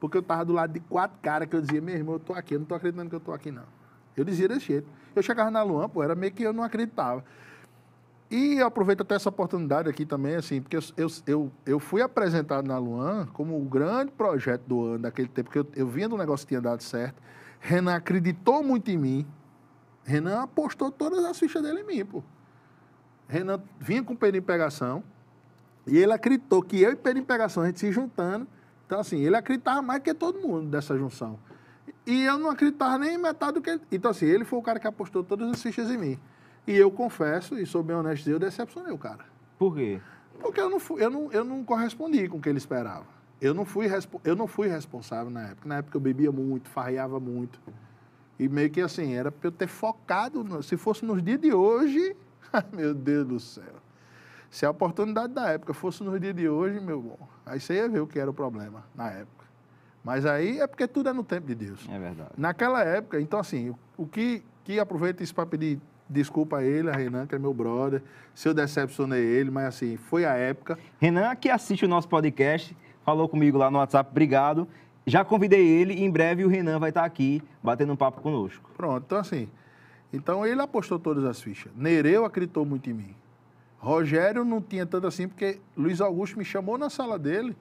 Porque eu estava do lado de quatro caras que eu dizia, meu irmão, eu tô aqui, eu não tô acreditando que eu tô aqui, não. Eu dizia desse jeito. Eu chegava na Luan, pô, era meio que eu não acreditava. E eu aproveito até essa oportunidade aqui também, assim, porque eu, eu, eu, eu fui apresentado na Luan como o grande projeto do ano daquele tempo, porque eu, eu vinha do negócio que tinha dado certo. Renan acreditou muito em mim. Renan apostou todas as fichas dele em mim, pô. Renan vinha com pegação e ele acreditou que eu e pegação, a gente se juntando. Então, assim, ele acreditava mais que todo mundo dessa junção. E eu não acreditava nem metade do que ele... Então, assim, ele foi o cara que apostou todas as fichas em mim. E eu confesso, e sou bem honesto, eu decepcionei o cara. Por quê? Porque eu não, fui, eu não, eu não correspondi com o que ele esperava. Eu não, fui, eu não fui responsável na época. Na época eu bebia muito, farreava muito. E meio que assim, era para eu ter focado. No, se fosse nos dias de hoje, Meu Deus do céu. Se a oportunidade da época fosse no dia de hoje, meu bom, aí você ia ver o que era o problema na época. Mas aí é porque tudo é no tempo de Deus. É verdade. Naquela época, então assim, o que, que aproveita isso para pedir desculpa a ele, a Renan, que é meu brother, se eu decepcionei ele, mas assim, foi a época. Renan, que assiste o nosso podcast, falou comigo lá no WhatsApp, obrigado. Já convidei ele e em breve o Renan vai estar aqui batendo um papo conosco. Pronto, então assim, então ele apostou todas as fichas. Nereu acreditou muito em mim. Rogério não tinha tanto assim, porque Luiz Augusto me chamou na sala dele.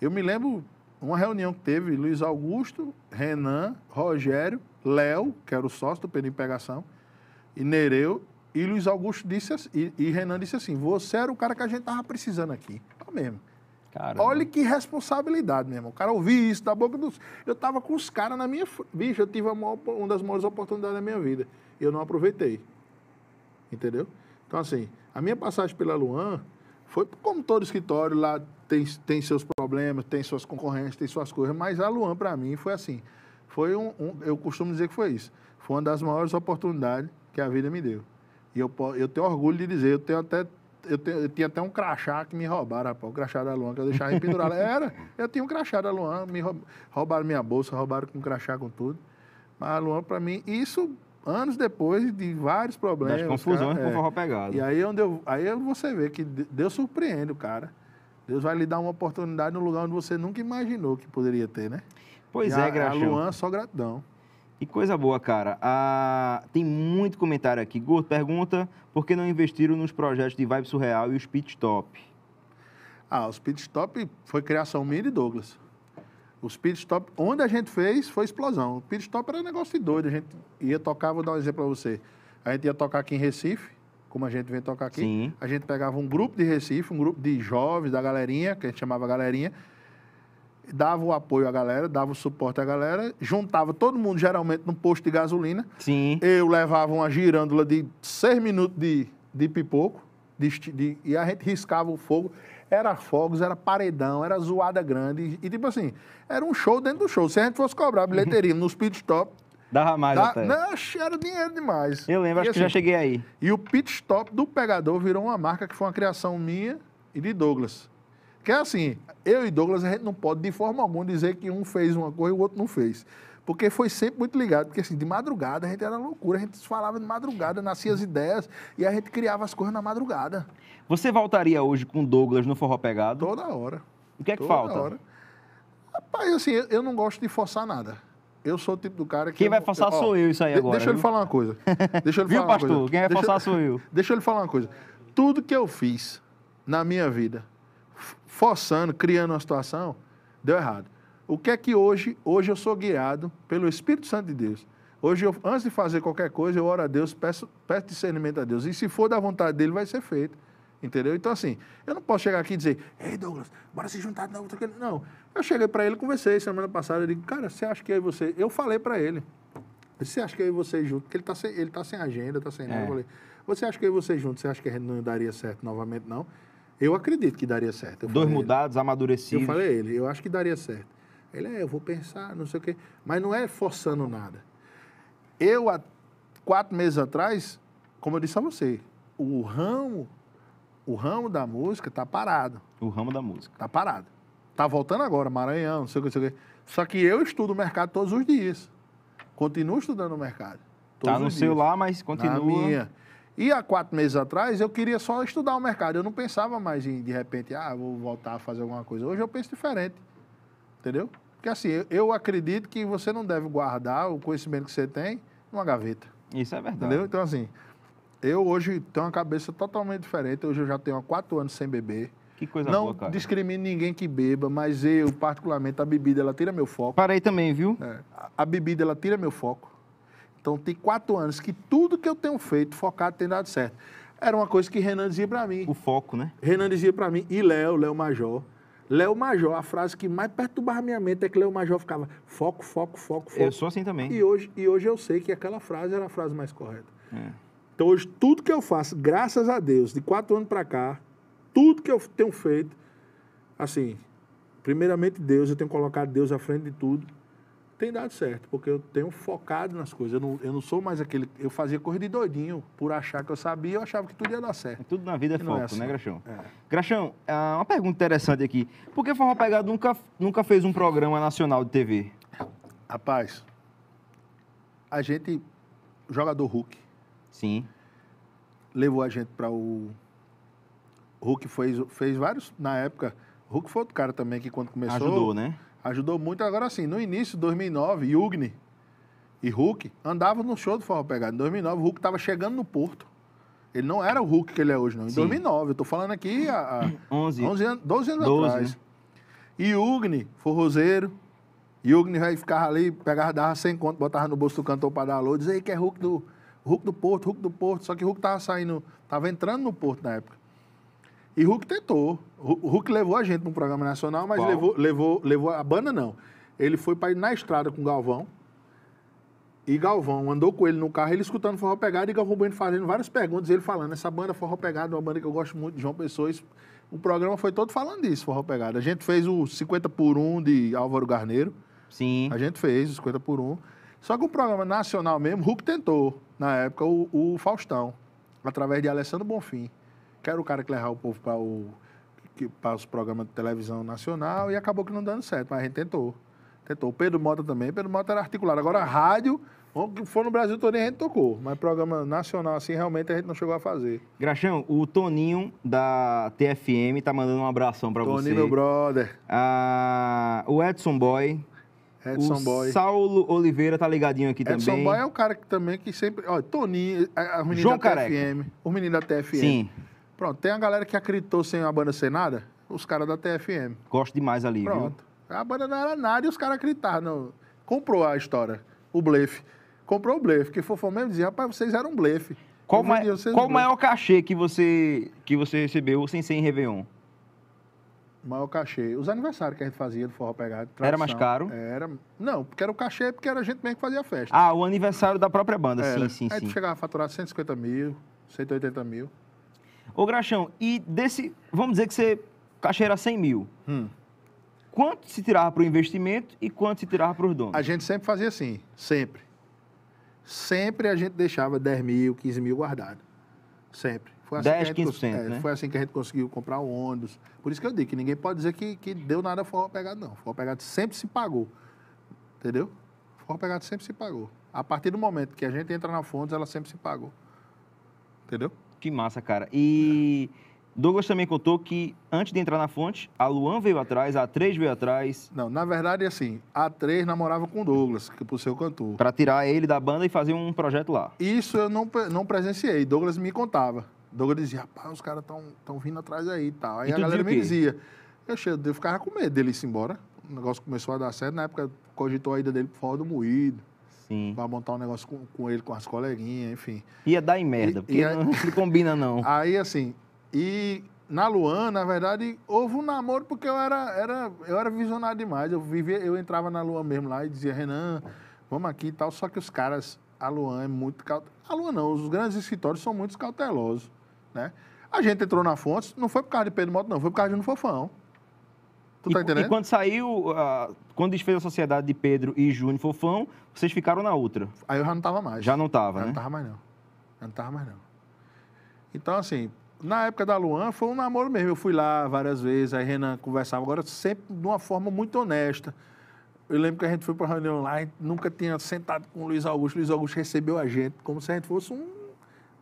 Eu me lembro uma reunião que teve Luiz Augusto, Renan, Rogério, Léo, que era o sócio do Pedro Pegação, e Nereu. E Luiz Augusto disse assim, e, e Renan disse assim: Você era o cara que a gente estava precisando aqui. Tá mesmo. Caramba. Olha que responsabilidade, meu irmão. O cara ouvi isso da boca dos. Eu tava com os caras na minha. Bicho, eu tive maior, uma das maiores oportunidades da minha vida. E eu não aproveitei. Entendeu? Então, assim, a minha passagem pela Luan foi como todo escritório lá tem, tem seus problemas, tem suas concorrências, tem suas coisas. Mas a Luan, para mim, foi assim. Foi um, um, Eu costumo dizer que foi isso. Foi uma das maiores oportunidades que a vida me deu. E eu, eu tenho orgulho de dizer, eu tenho até eu, te, eu, tinha até um crachá que me roubaram, rapaz. O crachá da Luan, que eu deixava pendurado. Era, eu tinha um crachá da Luan, me roubaram minha bolsa, roubaram com crachá, com tudo. Mas a Luan, pra mim, isso anos depois de vários problemas. Das confusões cara, é. com o pegado. E aí, onde eu, aí você vê que Deus surpreende o cara. Deus vai lhe dar uma oportunidade no lugar onde você nunca imaginou que poderia ter, né? Pois e é, a, A Luan, só gratidão. E coisa boa, cara. Ah, tem muito comentário aqui. Gordo pergunta por que não investiram nos projetos de Vibe Surreal e os Pit Stop? Ah, os Pit Stop foi criação minha e Douglas. Os Pit Stop, onde a gente fez, foi explosão. O Pit Stop era um negócio de doido. A gente ia tocar, vou dar um exemplo para você. A gente ia tocar aqui em Recife, como a gente vem tocar aqui. Sim. A gente pegava um grupo de Recife, um grupo de jovens, da galerinha, que a gente chamava galerinha, dava o apoio à galera, dava o suporte à galera, juntava todo mundo, geralmente, num posto de gasolina. Sim. Eu levava uma girândola de seis minutos de, de pipoco, de, de, e a gente riscava o fogo. Era fogos, era paredão, era zoada grande. E, e tipo assim, era um show dentro do show. Se a gente fosse cobrar bilheteria nos pit stop, Dava mais da, até. Não, era dinheiro demais. Eu lembro, e acho assim, que já assim, cheguei aí. E o pit stop do pegador virou uma marca que foi uma criação minha e de Douglas. Porque assim, eu e Douglas, a gente não pode de forma alguma dizer que um fez uma coisa e o outro não fez. Porque foi sempre muito ligado, porque assim, de madrugada a gente era loucura, a gente falava de madrugada, nascia as ideias e a gente criava as coisas na madrugada. Você voltaria hoje com Douglas no Forró Pegado? Toda hora. O que é que Toda falta? Hora. Rapaz, assim, eu não gosto de forçar nada. Eu sou o tipo do cara que. Quem vai forçar eu, ó, sou eu, isso aí agora. Deixa viu? ele falar uma coisa. Deixa viu, falar pastor? Uma coisa. Quem vai deixa, forçar sou eu. Deixa ele falar uma coisa. Tudo que eu fiz na minha vida forçando, criando uma situação, deu errado. O que é que hoje, hoje eu sou guiado pelo Espírito Santo de Deus. Hoje, eu, antes de fazer qualquer coisa, eu oro a Deus, peço, peço discernimento a Deus. E se for da vontade dele, vai ser feito. Entendeu? Então, assim, eu não posso chegar aqui e dizer, ei, Douglas, bora se juntar. Não, não. eu cheguei para ele, conversei semana passada. Eu digo, cara, você acha que aí você. Eu falei para ele, você acha que aí você junto, porque ele está sem, ele tá sem agenda, está sem nada. Eu é. falei, você acha que aí você junto, você acha que a gente não daria certo novamente, não? Eu acredito que daria certo. Eu Dois mudados, ele. amadurecidos. Eu falei ele, eu acho que daria certo. Ele é, eu vou pensar, não sei o quê. Mas não é forçando nada. Eu, há quatro meses atrás, como eu disse a você, o ramo, o ramo da música está parado. O ramo da música. está parado. Está voltando agora, Maranhão, não sei o que, não sei o quê. Só que eu estudo o mercado todos os dias. Continuo estudando o mercado. Está tá no seu lá, mas continua. Na minha. E há quatro meses atrás eu queria só estudar o mercado. Eu não pensava mais em, de repente, ah, vou voltar a fazer alguma coisa. Hoje eu penso diferente. Entendeu? Porque assim, eu acredito que você não deve guardar o conhecimento que você tem numa gaveta. Isso é verdade. Entendeu? Então, assim, eu hoje tenho uma cabeça totalmente diferente. Hoje eu já tenho há quatro anos sem beber. Que coisa não boa, cara. Não discrimino ninguém que beba, mas eu, particularmente, a bebida, ela tira meu foco. Parei também, viu? É. A bebida, ela tira meu foco. Então, tem quatro anos que tudo que eu tenho feito focado tem dado certo. Era uma coisa que Renan dizia para mim. O foco, né? Renan dizia para mim. E Léo, Léo Major. Léo Major, a frase que mais perturbava minha mente é que Léo Major ficava foco, foco, foco, foco. Eu sou assim também. E hoje, e hoje eu sei que aquela frase era a frase mais correta. É. Então, hoje, tudo que eu faço, graças a Deus, de quatro anos para cá, tudo que eu tenho feito, assim, primeiramente Deus, eu tenho colocado Deus à frente de tudo tem dado certo, porque eu tenho focado nas coisas. Eu não, eu não sou mais aquele. Eu fazia corrida de doidinho por achar que eu sabia, eu achava que tudo ia dar certo. Tudo na vida é e é foco, é assim. né, Graxão? É. Graxão, é, uma pergunta interessante aqui. Por que Forró Pegado nunca, nunca fez um programa nacional de TV? Rapaz, a gente. Jogador Hulk. Sim. Levou a gente para o. Hulk fez, fez vários. Na época, Hulk foi outro cara também que quando começou. Ajudou, né? Ajudou muito. Agora sim, no início de 2009, Yugni e Hulk andavam no show do Forró Pegado. Em 2009, o Hulk estava chegando no Porto. Ele não era o Hulk que ele é hoje, não. Em Sim. 2009, eu tô falando aqui há, 11. 11 anos, 12 anos 12, atrás. Né? E Ugni, forrozeiro. Ugni vai ficar ali, pegava, dava sem conto, botava no bolso do cantor para dar alô, dizia que é Hulk do, Hulk do Porto, Hulk do Porto. Só que Hulk tava saindo, tava entrando no Porto na época. E Hulk tentou. O Hulk levou a gente para um programa nacional, mas levou, levou, levou a banda, não. Ele foi para ir na estrada com Galvão. E Galvão andou com ele no carro, ele escutando Forró Pegado e Galvão Bueno fazendo várias perguntas, ele falando, essa banda é Forró Pegado é uma banda que eu gosto muito de João Pessoa. o programa foi todo falando disso, Forró Pegado. A gente fez o 50 por 1 de Álvaro Garneiro. Sim. A gente fez o 50 por 1. Só que o programa nacional mesmo, Hulk tentou, na época, o, o Faustão, através de Alessandro Bonfim. Quero o cara que levar o povo para o para os programas de televisão nacional e acabou que não dando certo, mas a gente tentou. Tentou. Pedro Mota também, Pedro Mota era articulado. Agora, a rádio, que for no Brasil todo, a gente tocou. Mas programa nacional, assim, realmente a gente não chegou a fazer. Graxão, o Toninho da TFM tá mandando um abração para você. Toninho, meu brother. Ah, o Edson Boy. Edson o Boy. Saulo Oliveira tá ligadinho aqui Edson também. Edson Boy é o cara que também que sempre. Olha, Toninho, a, é, a é, João da Careca. TFM. O menino da TFM. Sim. Pronto, tem a galera que acreditou sem a banda ser nada, os caras da TFM. Gosto demais ali, Pronto. viu? A banda não era nada e os caras acreditaram. Comprou a história, o blefe. Comprou o blefe, que fofo mesmo dizia, rapaz, vocês eram um blefe. Qual, ma qual o maior cachê que você, que você recebeu sem ser em Réveillon? maior cachê. Os aniversários que a gente fazia do Forró Pegado. Tradição, era mais caro? Era. Não, porque era o cachê, porque era a gente mesmo que fazia a festa. Ah, o aniversário da própria banda, era. sim, sim, Aí sim. Aí chegava a faturar 150 mil, 180 mil. Ô, Graxão, e desse, vamos dizer que você cacheira 100 mil, hum. quanto se tirava para o investimento e quanto se tirava para os donos? A gente sempre fazia assim, sempre. Sempre a gente deixava 10 mil, 15 mil guardado. Sempre. Foi assim 10, 15%, é, né? Foi assim que a gente conseguiu comprar o ônibus. Por isso que eu digo que ninguém pode dizer que, que deu nada fora pegado, não. Fora pegado sempre se pagou, entendeu? Fora pegado sempre se pagou. A partir do momento que a gente entra na Fontes, ela sempre se pagou, entendeu? Que massa, cara. E Douglas também contou que antes de entrar na fonte, a Luan veio atrás, a A3 veio atrás. Não, na verdade, assim, a A3 namorava com o Douglas, que por seu cantor. Para tirar ele da banda e fazer um projeto lá. Isso eu não, não presenciei. Douglas me contava. Douglas dizia, rapaz, os caras estão vindo atrás aí e tal. Aí e a galera me dizia. Eu, cheio, eu ficava com medo dele ir embora. O negócio começou a dar certo. Na época, cogitou a ida dele pro Fora do Moído. Sim. Pra montar um negócio com, com ele, com as coleguinhas, enfim. Ia é dar em merda, e, porque aí, não, se combina, não. Aí, assim, e na Luan, na verdade, houve um namoro porque eu era, era, eu era visionário demais. Eu, vivia, eu entrava na Luan mesmo lá e dizia, Renan, vamos aqui e tal. Só que os caras, a Luan é muito cautelosa. A Luan não, os grandes escritórios são muito cautelosos, né? A gente entrou na Fontes, não foi por causa de Pedro Moto, não, foi por causa de um Fofão. Tu tá entendendo? E, e quando saiu, ah, quando desfez a sociedade de Pedro e Júnior Fofão, vocês ficaram na outra. Aí eu já não tava mais. Já não tava, já né? Não tava mais, não. Já não tava mais, não. Então, assim, na época da Luan, foi um namoro mesmo. Eu fui lá várias vezes, aí Renan conversava. Agora, sempre de uma forma muito honesta. Eu lembro que a gente foi para reunião lá, e nunca tinha sentado com o Luiz Augusto. O Luiz Augusto recebeu a gente como se a gente fosse um,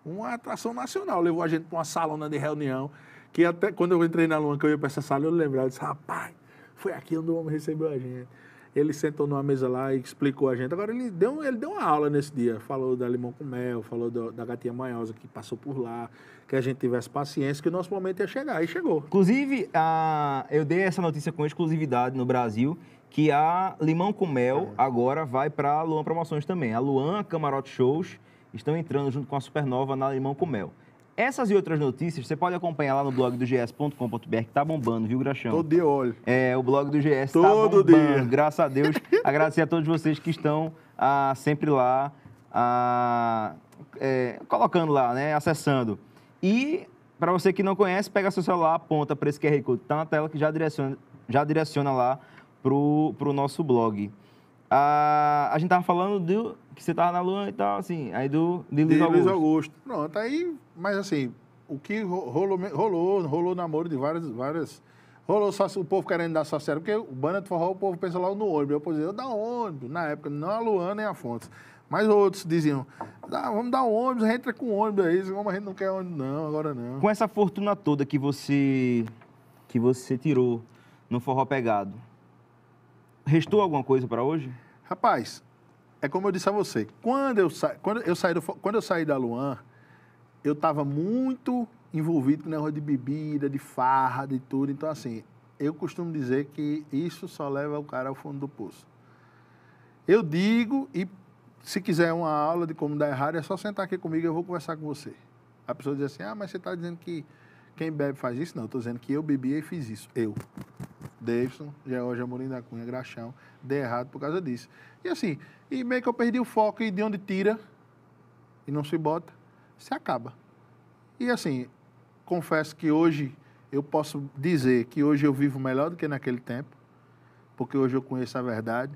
uma atração nacional. Levou a gente para uma salona de reunião. Que até quando eu entrei na Luan, que eu ia para essa sala, eu lembrava, eu disse, rapaz, foi aqui onde o homem recebeu a gente. Ele sentou numa mesa lá e explicou a gente. Agora, ele deu, ele deu uma aula nesse dia. Falou da Limão com Mel, falou do, da gatinha manhosa que passou por lá, que a gente tivesse paciência, que o nosso momento ia chegar. E chegou. Inclusive, a, eu dei essa notícia com exclusividade no Brasil, que a Limão com Mel é. agora vai para a Luan Promoções também. A Luan, Camarote Shows, estão entrando junto com a Supernova na Limão com Mel. Essas e outras notícias você pode acompanhar lá no blog do gs.com.br, que tá bombando, viu, Graxão? Todo de olho. É, o blog do GS tá Todo tá bombando, dia. graças a Deus. Agradecer a todos vocês que estão ah, sempre lá, ah, é, colocando lá, né, acessando. E, para você que não conhece, pega seu celular, aponta para esse QR Code que tá na tela, que já direciona, já direciona lá pro, pro nosso blog. Ah, a gente tava falando do que você tava na Lua e tal, assim. Aí do de Luiz, de Augusto. Luiz Augusto. Pronto, aí, mas assim, o que rolou, rolou, rolou namoro de várias, várias. Rolou o povo querendo dar sacera, porque o banda de forró, o povo pensa logo no ônibus. Eu posso dizer, eu dá ônibus. Na época, não a Luana nem a Fontes. Mas outros diziam, vamos dar um ônibus, entra com ônibus aí, como a gente não quer ônibus, não, agora não. Com essa fortuna toda que você que você tirou no forró pegado, restou alguma coisa para hoje? Rapaz, é como eu disse a você, quando eu, sa... quando eu, saí, do... quando eu saí da Luan, eu estava muito envolvido com negócio de bebida, de farra, de tudo. Então, assim, eu costumo dizer que isso só leva o cara ao fundo do poço. Eu digo, e se quiser uma aula de como dar errado, é só sentar aqui comigo, e eu vou conversar com você. A pessoa diz assim, ah, mas você está dizendo que quem bebe faz isso? Não, estou dizendo que eu bebi e fiz isso. Eu. Davidson, George Amorim da Cunha, Graxão, dei errado por causa disso. E assim, e meio que eu perdi o foco e de onde tira e não se bota, se acaba. E assim, confesso que hoje eu posso dizer que hoje eu vivo melhor do que naquele tempo, porque hoje eu conheço a verdade.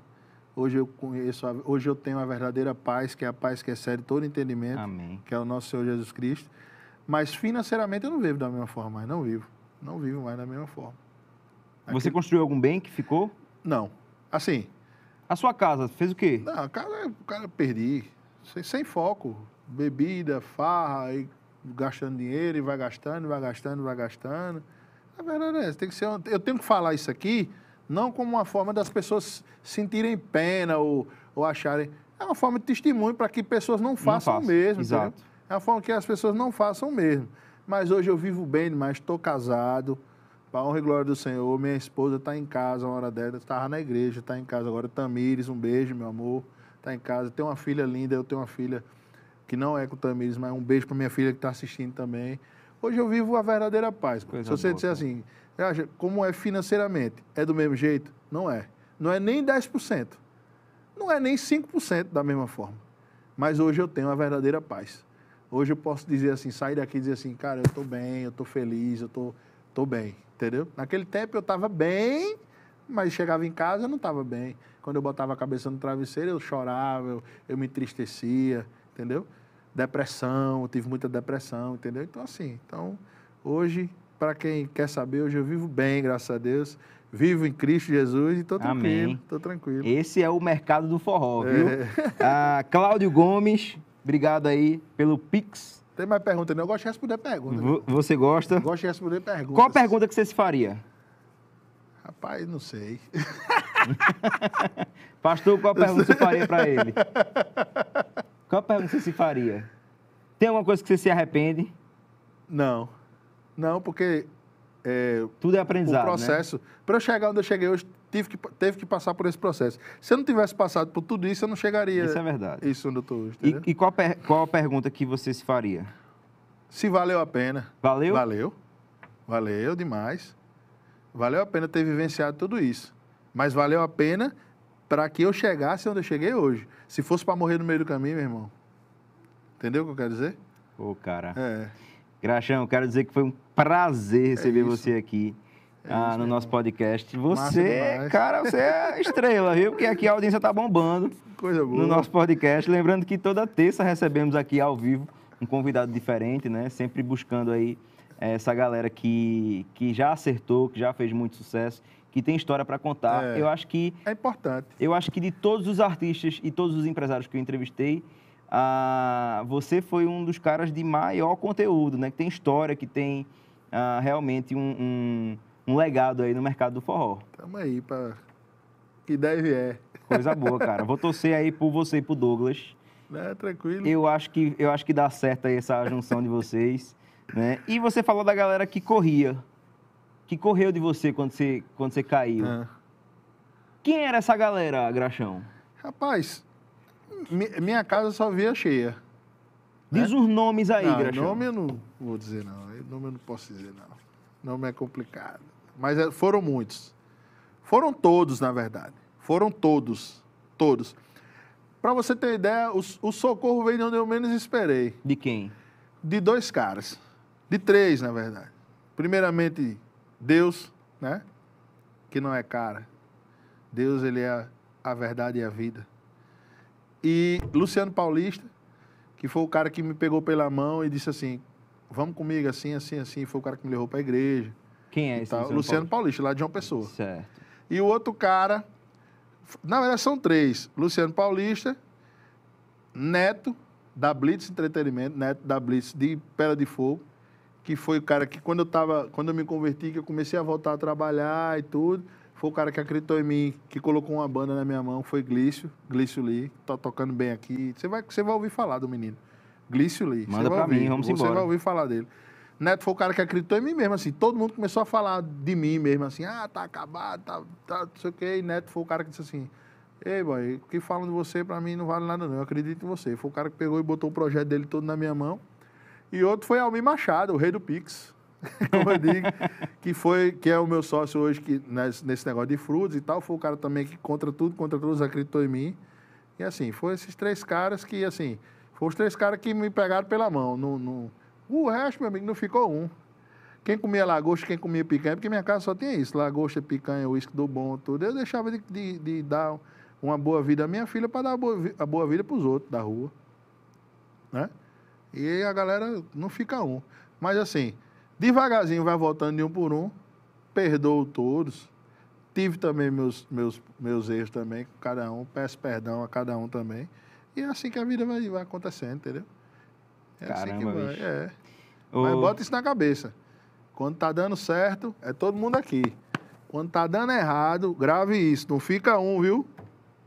Hoje eu conheço, a, hoje eu tenho a verdadeira paz, que é a paz que excede todo entendimento, Amém. que é o nosso Senhor Jesus Cristo. Mas financeiramente eu não vivo da mesma forma, não vivo. Não vivo mais da mesma forma. Você construiu algum bem que ficou? Não. Assim, a sua casa fez o quê? Não, casa cara, o cara perdi. Sem, sem foco. Bebida, farra, e gastando dinheiro, e vai gastando, vai gastando, vai gastando. A verdade é Tem que ser, eu tenho que falar isso aqui, não como uma forma das pessoas sentirem pena ou, ou acharem. É uma forma de testemunho para que pessoas não façam o mesmo. Exato. Entendeu? É uma forma que as pessoas não façam o mesmo. Mas hoje eu vivo bem demais, estou casado para honra e glória do Senhor, minha esposa está em casa uma hora dela, estava na igreja, está em casa agora. Tamires, um beijo, meu amor, está em casa. Tem uma filha linda, eu tenho uma filha que não é com o Tamires, mas um beijo para minha filha que está assistindo também. Hoje eu vivo a verdadeira paz. Coisa Se você boa, disser assim, acha, como é financeiramente, é do mesmo jeito? Não é. Não é nem 10%. Não é nem 5% da mesma forma. Mas hoje eu tenho a verdadeira paz. Hoje eu posso dizer assim, sair daqui e dizer assim, cara, eu estou bem, eu estou feliz, eu estou tô, tô bem entendeu? Naquele tempo eu estava bem, mas chegava em casa eu não estava bem. Quando eu botava a cabeça no travesseiro, eu chorava, eu, eu me entristecia, entendeu? Depressão, eu tive muita depressão, entendeu? Então, assim, então, hoje, para quem quer saber, hoje eu vivo bem, graças a Deus. Vivo em Cristo Jesus e tô tranquilo, Amém. tô tranquilo. Esse é o mercado do forró, viu? É. Ah, Cláudio Gomes, obrigado aí pelo Pix tem mais pergunta, não? Né? Eu gosto de responder perguntas. você gosta? Eu gosto de responder perguntas. Qual a pergunta que você se faria? Rapaz, não sei. Pastor, qual a pergunta você faria para ele? Qual a pergunta você se faria? Tem alguma coisa que você se arrepende? Não. Não, porque. É, Tudo é aprendizado. O processo. Né? Para eu chegar onde eu cheguei hoje, tive que, teve que passar por esse processo. Se eu não tivesse passado por tudo isso, eu não chegaria. Isso é verdade. Isso doutor. E, e, qual, per, qual a pergunta que você se faria? Se valeu a pena. Valeu? Valeu. Valeu demais. Valeu a pena ter vivenciado tudo isso. Mas valeu a pena para que eu chegasse onde eu cheguei hoje. Se fosse para morrer no meio do caminho, meu irmão. Entendeu o que eu quero dizer? Ô, oh, cara. É. Graxão, quero dizer que foi um prazer receber é você aqui. É ah, no nosso podcast. Você, cara, você é estrela, viu? Porque aqui a audiência tá bombando. Coisa boa. No nosso podcast. Lembrando que toda terça recebemos aqui ao vivo um convidado diferente, né? Sempre buscando aí eh, essa galera que, que já acertou, que já fez muito sucesso, que tem história para contar. É, eu acho que. É importante. Eu acho que de todos os artistas e todos os empresários que eu entrevistei, ah, você foi um dos caras de maior conteúdo, né? Que tem história, que tem ah, realmente um, um um legado aí no mercado do forró. Tamo aí para que deve é. Coisa boa, cara. Vou torcer aí por você e por Douglas. É, tranquilo. Eu acho que eu acho que dá certo aí essa junção de vocês, né? E você falou da galera que corria, que correu de você quando você quando você caiu. Ah. Quem era essa galera, Graxão? Rapaz, minha casa só via cheia. Diz né? os nomes aí, não, Graxão. Nome eu não vou dizer não, nome eu não posso dizer não. Nome é complicado mas eh, foram muitos. Foram todos, na verdade. Foram todos, todos. Para você ter ideia, o, o socorro veio de onde eu menos esperei. De quem? De dois caras. De três, na verdade. Primeiramente, Deus, né? Que não é cara. Deus, ele é a verdade e a vida. E Luciano Paulista, que foi o cara que me pegou pela mão e disse assim: vamos comigo assim, assim, assim. Foi o cara que me levou para a igreja. Quem é esse? Luciano, Luciano Paulista, lá de João Pessoa. Certo. E o outro cara, na verdade são três: Luciano Paulista, Neto, da Blitz Entretenimento, Neto da Blitz de Pera de Fogo, que foi o cara que, quando eu, tava, quando eu me converti, que eu comecei a voltar a trabalhar e tudo. Foi o cara que acreditou em mim, que colocou uma banda na minha mão, foi Glício, Glício Lee, tá tocando bem aqui. Você vai, você vai ouvir falar do menino. Glício Lee. Manda pra ouvir, mim, vamos você embora. Você vai ouvir falar dele. Neto foi o cara que acreditou em mim mesmo, assim. Todo mundo começou a falar de mim mesmo, assim. Ah, tá acabado, tá, tá não sei o quê. E Neto foi o cara que disse assim... Ei, boy, o que falam de você para mim não vale nada não, eu acredito em você. Foi o cara que pegou e botou o projeto dele todo na minha mão. E outro foi Almir Machado, o rei do Pix, como eu digo, que, foi, que é o meu sócio hoje que, nesse negócio de frutos e tal. Foi o cara também que contra tudo, contra todos, acreditou em mim. E assim, foram esses três caras que, assim, foram os três caras que me pegaram pela mão. Não, o resto, meu amigo, não ficou um. Quem comia lagosta, quem comia picanha, porque minha casa só tinha isso, lagosta, picanha, uísque do bom, tudo. Eu deixava de, de, de dar uma boa vida à minha filha para dar a boa, a boa vida para os outros da rua. Né? E a galera não fica um. Mas assim, devagarzinho vai voltando de um por um, perdoo todos. Tive também meus, meus, meus erros também cada um, peço perdão a cada um também. E é assim que a vida vai, vai acontecendo, entendeu? É Caramba, assim que vai. Bicho. É. O... Mas bota isso na cabeça. Quando tá dando certo, é todo mundo aqui. Quando tá dando errado, grave isso. Não fica um, viu?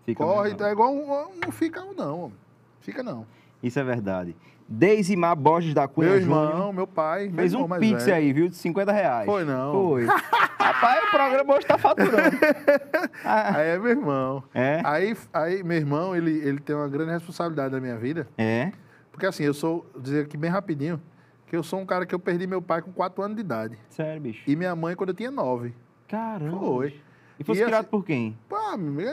Fica Corre, tá então é igual um, não fica um, não. Fica não. Isso é verdade. Deisimar Borges da Cunha Meu irmão, Júnior, meu pai. Fez meu um pix aí, viu? De 50 reais. Foi não. Foi. Rapaz, o programa hoje tá faturando. Ah. Aí é meu irmão. É? Aí, aí meu irmão, ele, ele tem uma grande responsabilidade na minha vida. É? Porque assim, eu sou, vou dizer aqui bem rapidinho, porque eu sou um cara que eu perdi meu pai com 4 anos de idade. Sério, bicho? E minha mãe quando eu tinha 9. Caramba. Foi. E foi assim, criado assim, por quem? Pô,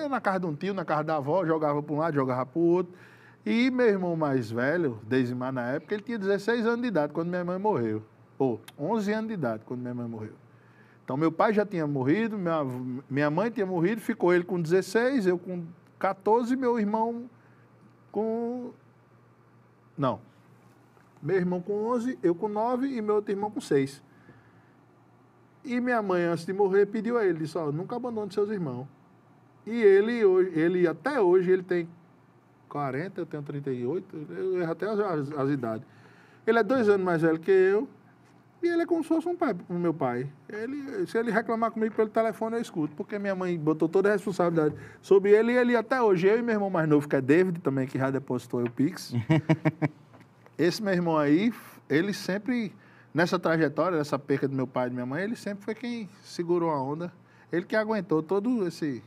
na casa de um tio, na casa da avó, jogava para um lado, jogava para o outro. E meu irmão mais velho, Desimar na época, ele tinha 16 anos de idade quando minha mãe morreu. Ou 11 anos de idade quando minha mãe morreu. Então meu pai já tinha morrido, minha, minha mãe tinha morrido, ficou ele com 16, eu com 14 e meu irmão com. Não, meu irmão com 11, eu com 9 e meu outro irmão com 6. E minha mãe, antes de morrer, pediu a ele, disse, ó, nunca abandone seus irmãos. E ele, hoje, ele, até hoje, ele tem 40, eu tenho 38, eu erro até as, as, as idades. Ele é dois anos mais velho que eu, e ele é como se fosse um pai, um meu pai. Ele, se ele reclamar comigo pelo telefone, eu escuto, porque minha mãe botou toda a responsabilidade sobre ele e ele até hoje. Eu e meu irmão mais novo, que é David também, que já depositou o Pix. Esse meu irmão aí, ele sempre, nessa trajetória, nessa perca do meu pai e da minha mãe, ele sempre foi quem segurou a onda. Ele que aguentou todo esse.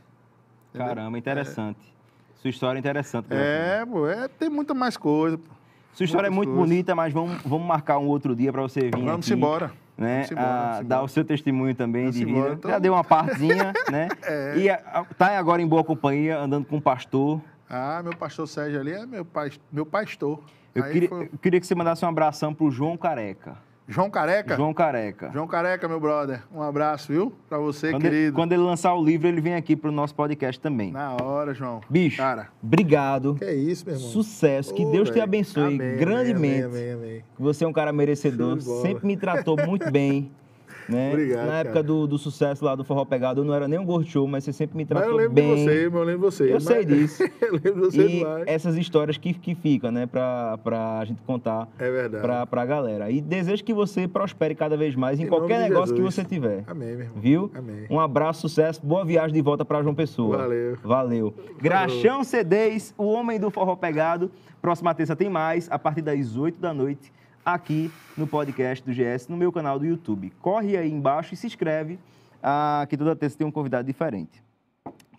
Entendeu? Caramba, interessante. É. Sua história é interessante. É, pô, é, tem muita mais coisa. Pô. Sua história é muito bonita, mas vamos, vamos marcar um outro dia para você vir vamos aqui. Embora. Né, vamos embora. Ah, dar o seu testemunho também vamos de vida. Embora, então... Já deu uma partezinha, né? É. E ah, tá agora em boa companhia, andando com um pastor. Ah, meu pastor Sérgio ali é meu, pai, meu pastor. Eu queria, foi... eu queria que você mandasse um abração pro João Careca. João Careca? João Careca. João Careca, meu brother. Um abraço, viu? Pra você, quando querido. Ele, quando ele lançar o livro, ele vem aqui pro nosso podcast também. Na hora, João. Bicho, Cara. obrigado. Que é isso, meu irmão. Sucesso. que Deus véio. te abençoe amém, grandemente. Amém, amém, amém. Você é um cara merecedor. Sempre me tratou muito bem. Né? Obrigado. Na época do, do sucesso lá do Forró Pegado, eu não era nem um gordo mas você sempre me tratou mas bem. Eu lembro bem. de você, eu lembro de você. Eu mas... sei disso. eu lembro de você e demais. essas histórias que, que ficam, né, pra, pra gente contar é verdade. Pra, pra galera. E desejo que você prospere cada vez mais em, em qualquer negócio Jesus. que você tiver. Amém, meu irmão. Viu? Amém. Um abraço, sucesso, boa viagem de volta pra João Pessoa. Valeu. Valeu. Graxão CDs, o homem do Forró Pegado. Próxima terça tem mais, a partir das 8 da noite aqui no podcast do GS, no meu canal do YouTube. Corre aí embaixo e se inscreve, ah, que toda terça tem um convidado diferente.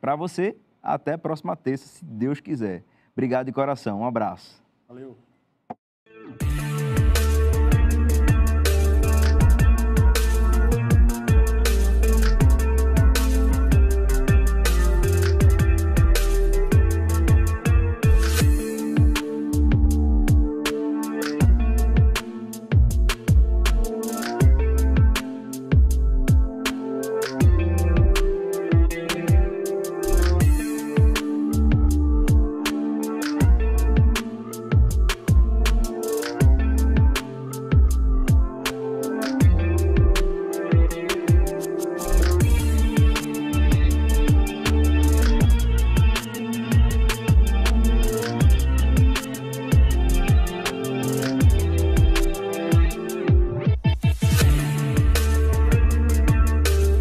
Para você, até a próxima terça, se Deus quiser. Obrigado de coração, um abraço. Valeu.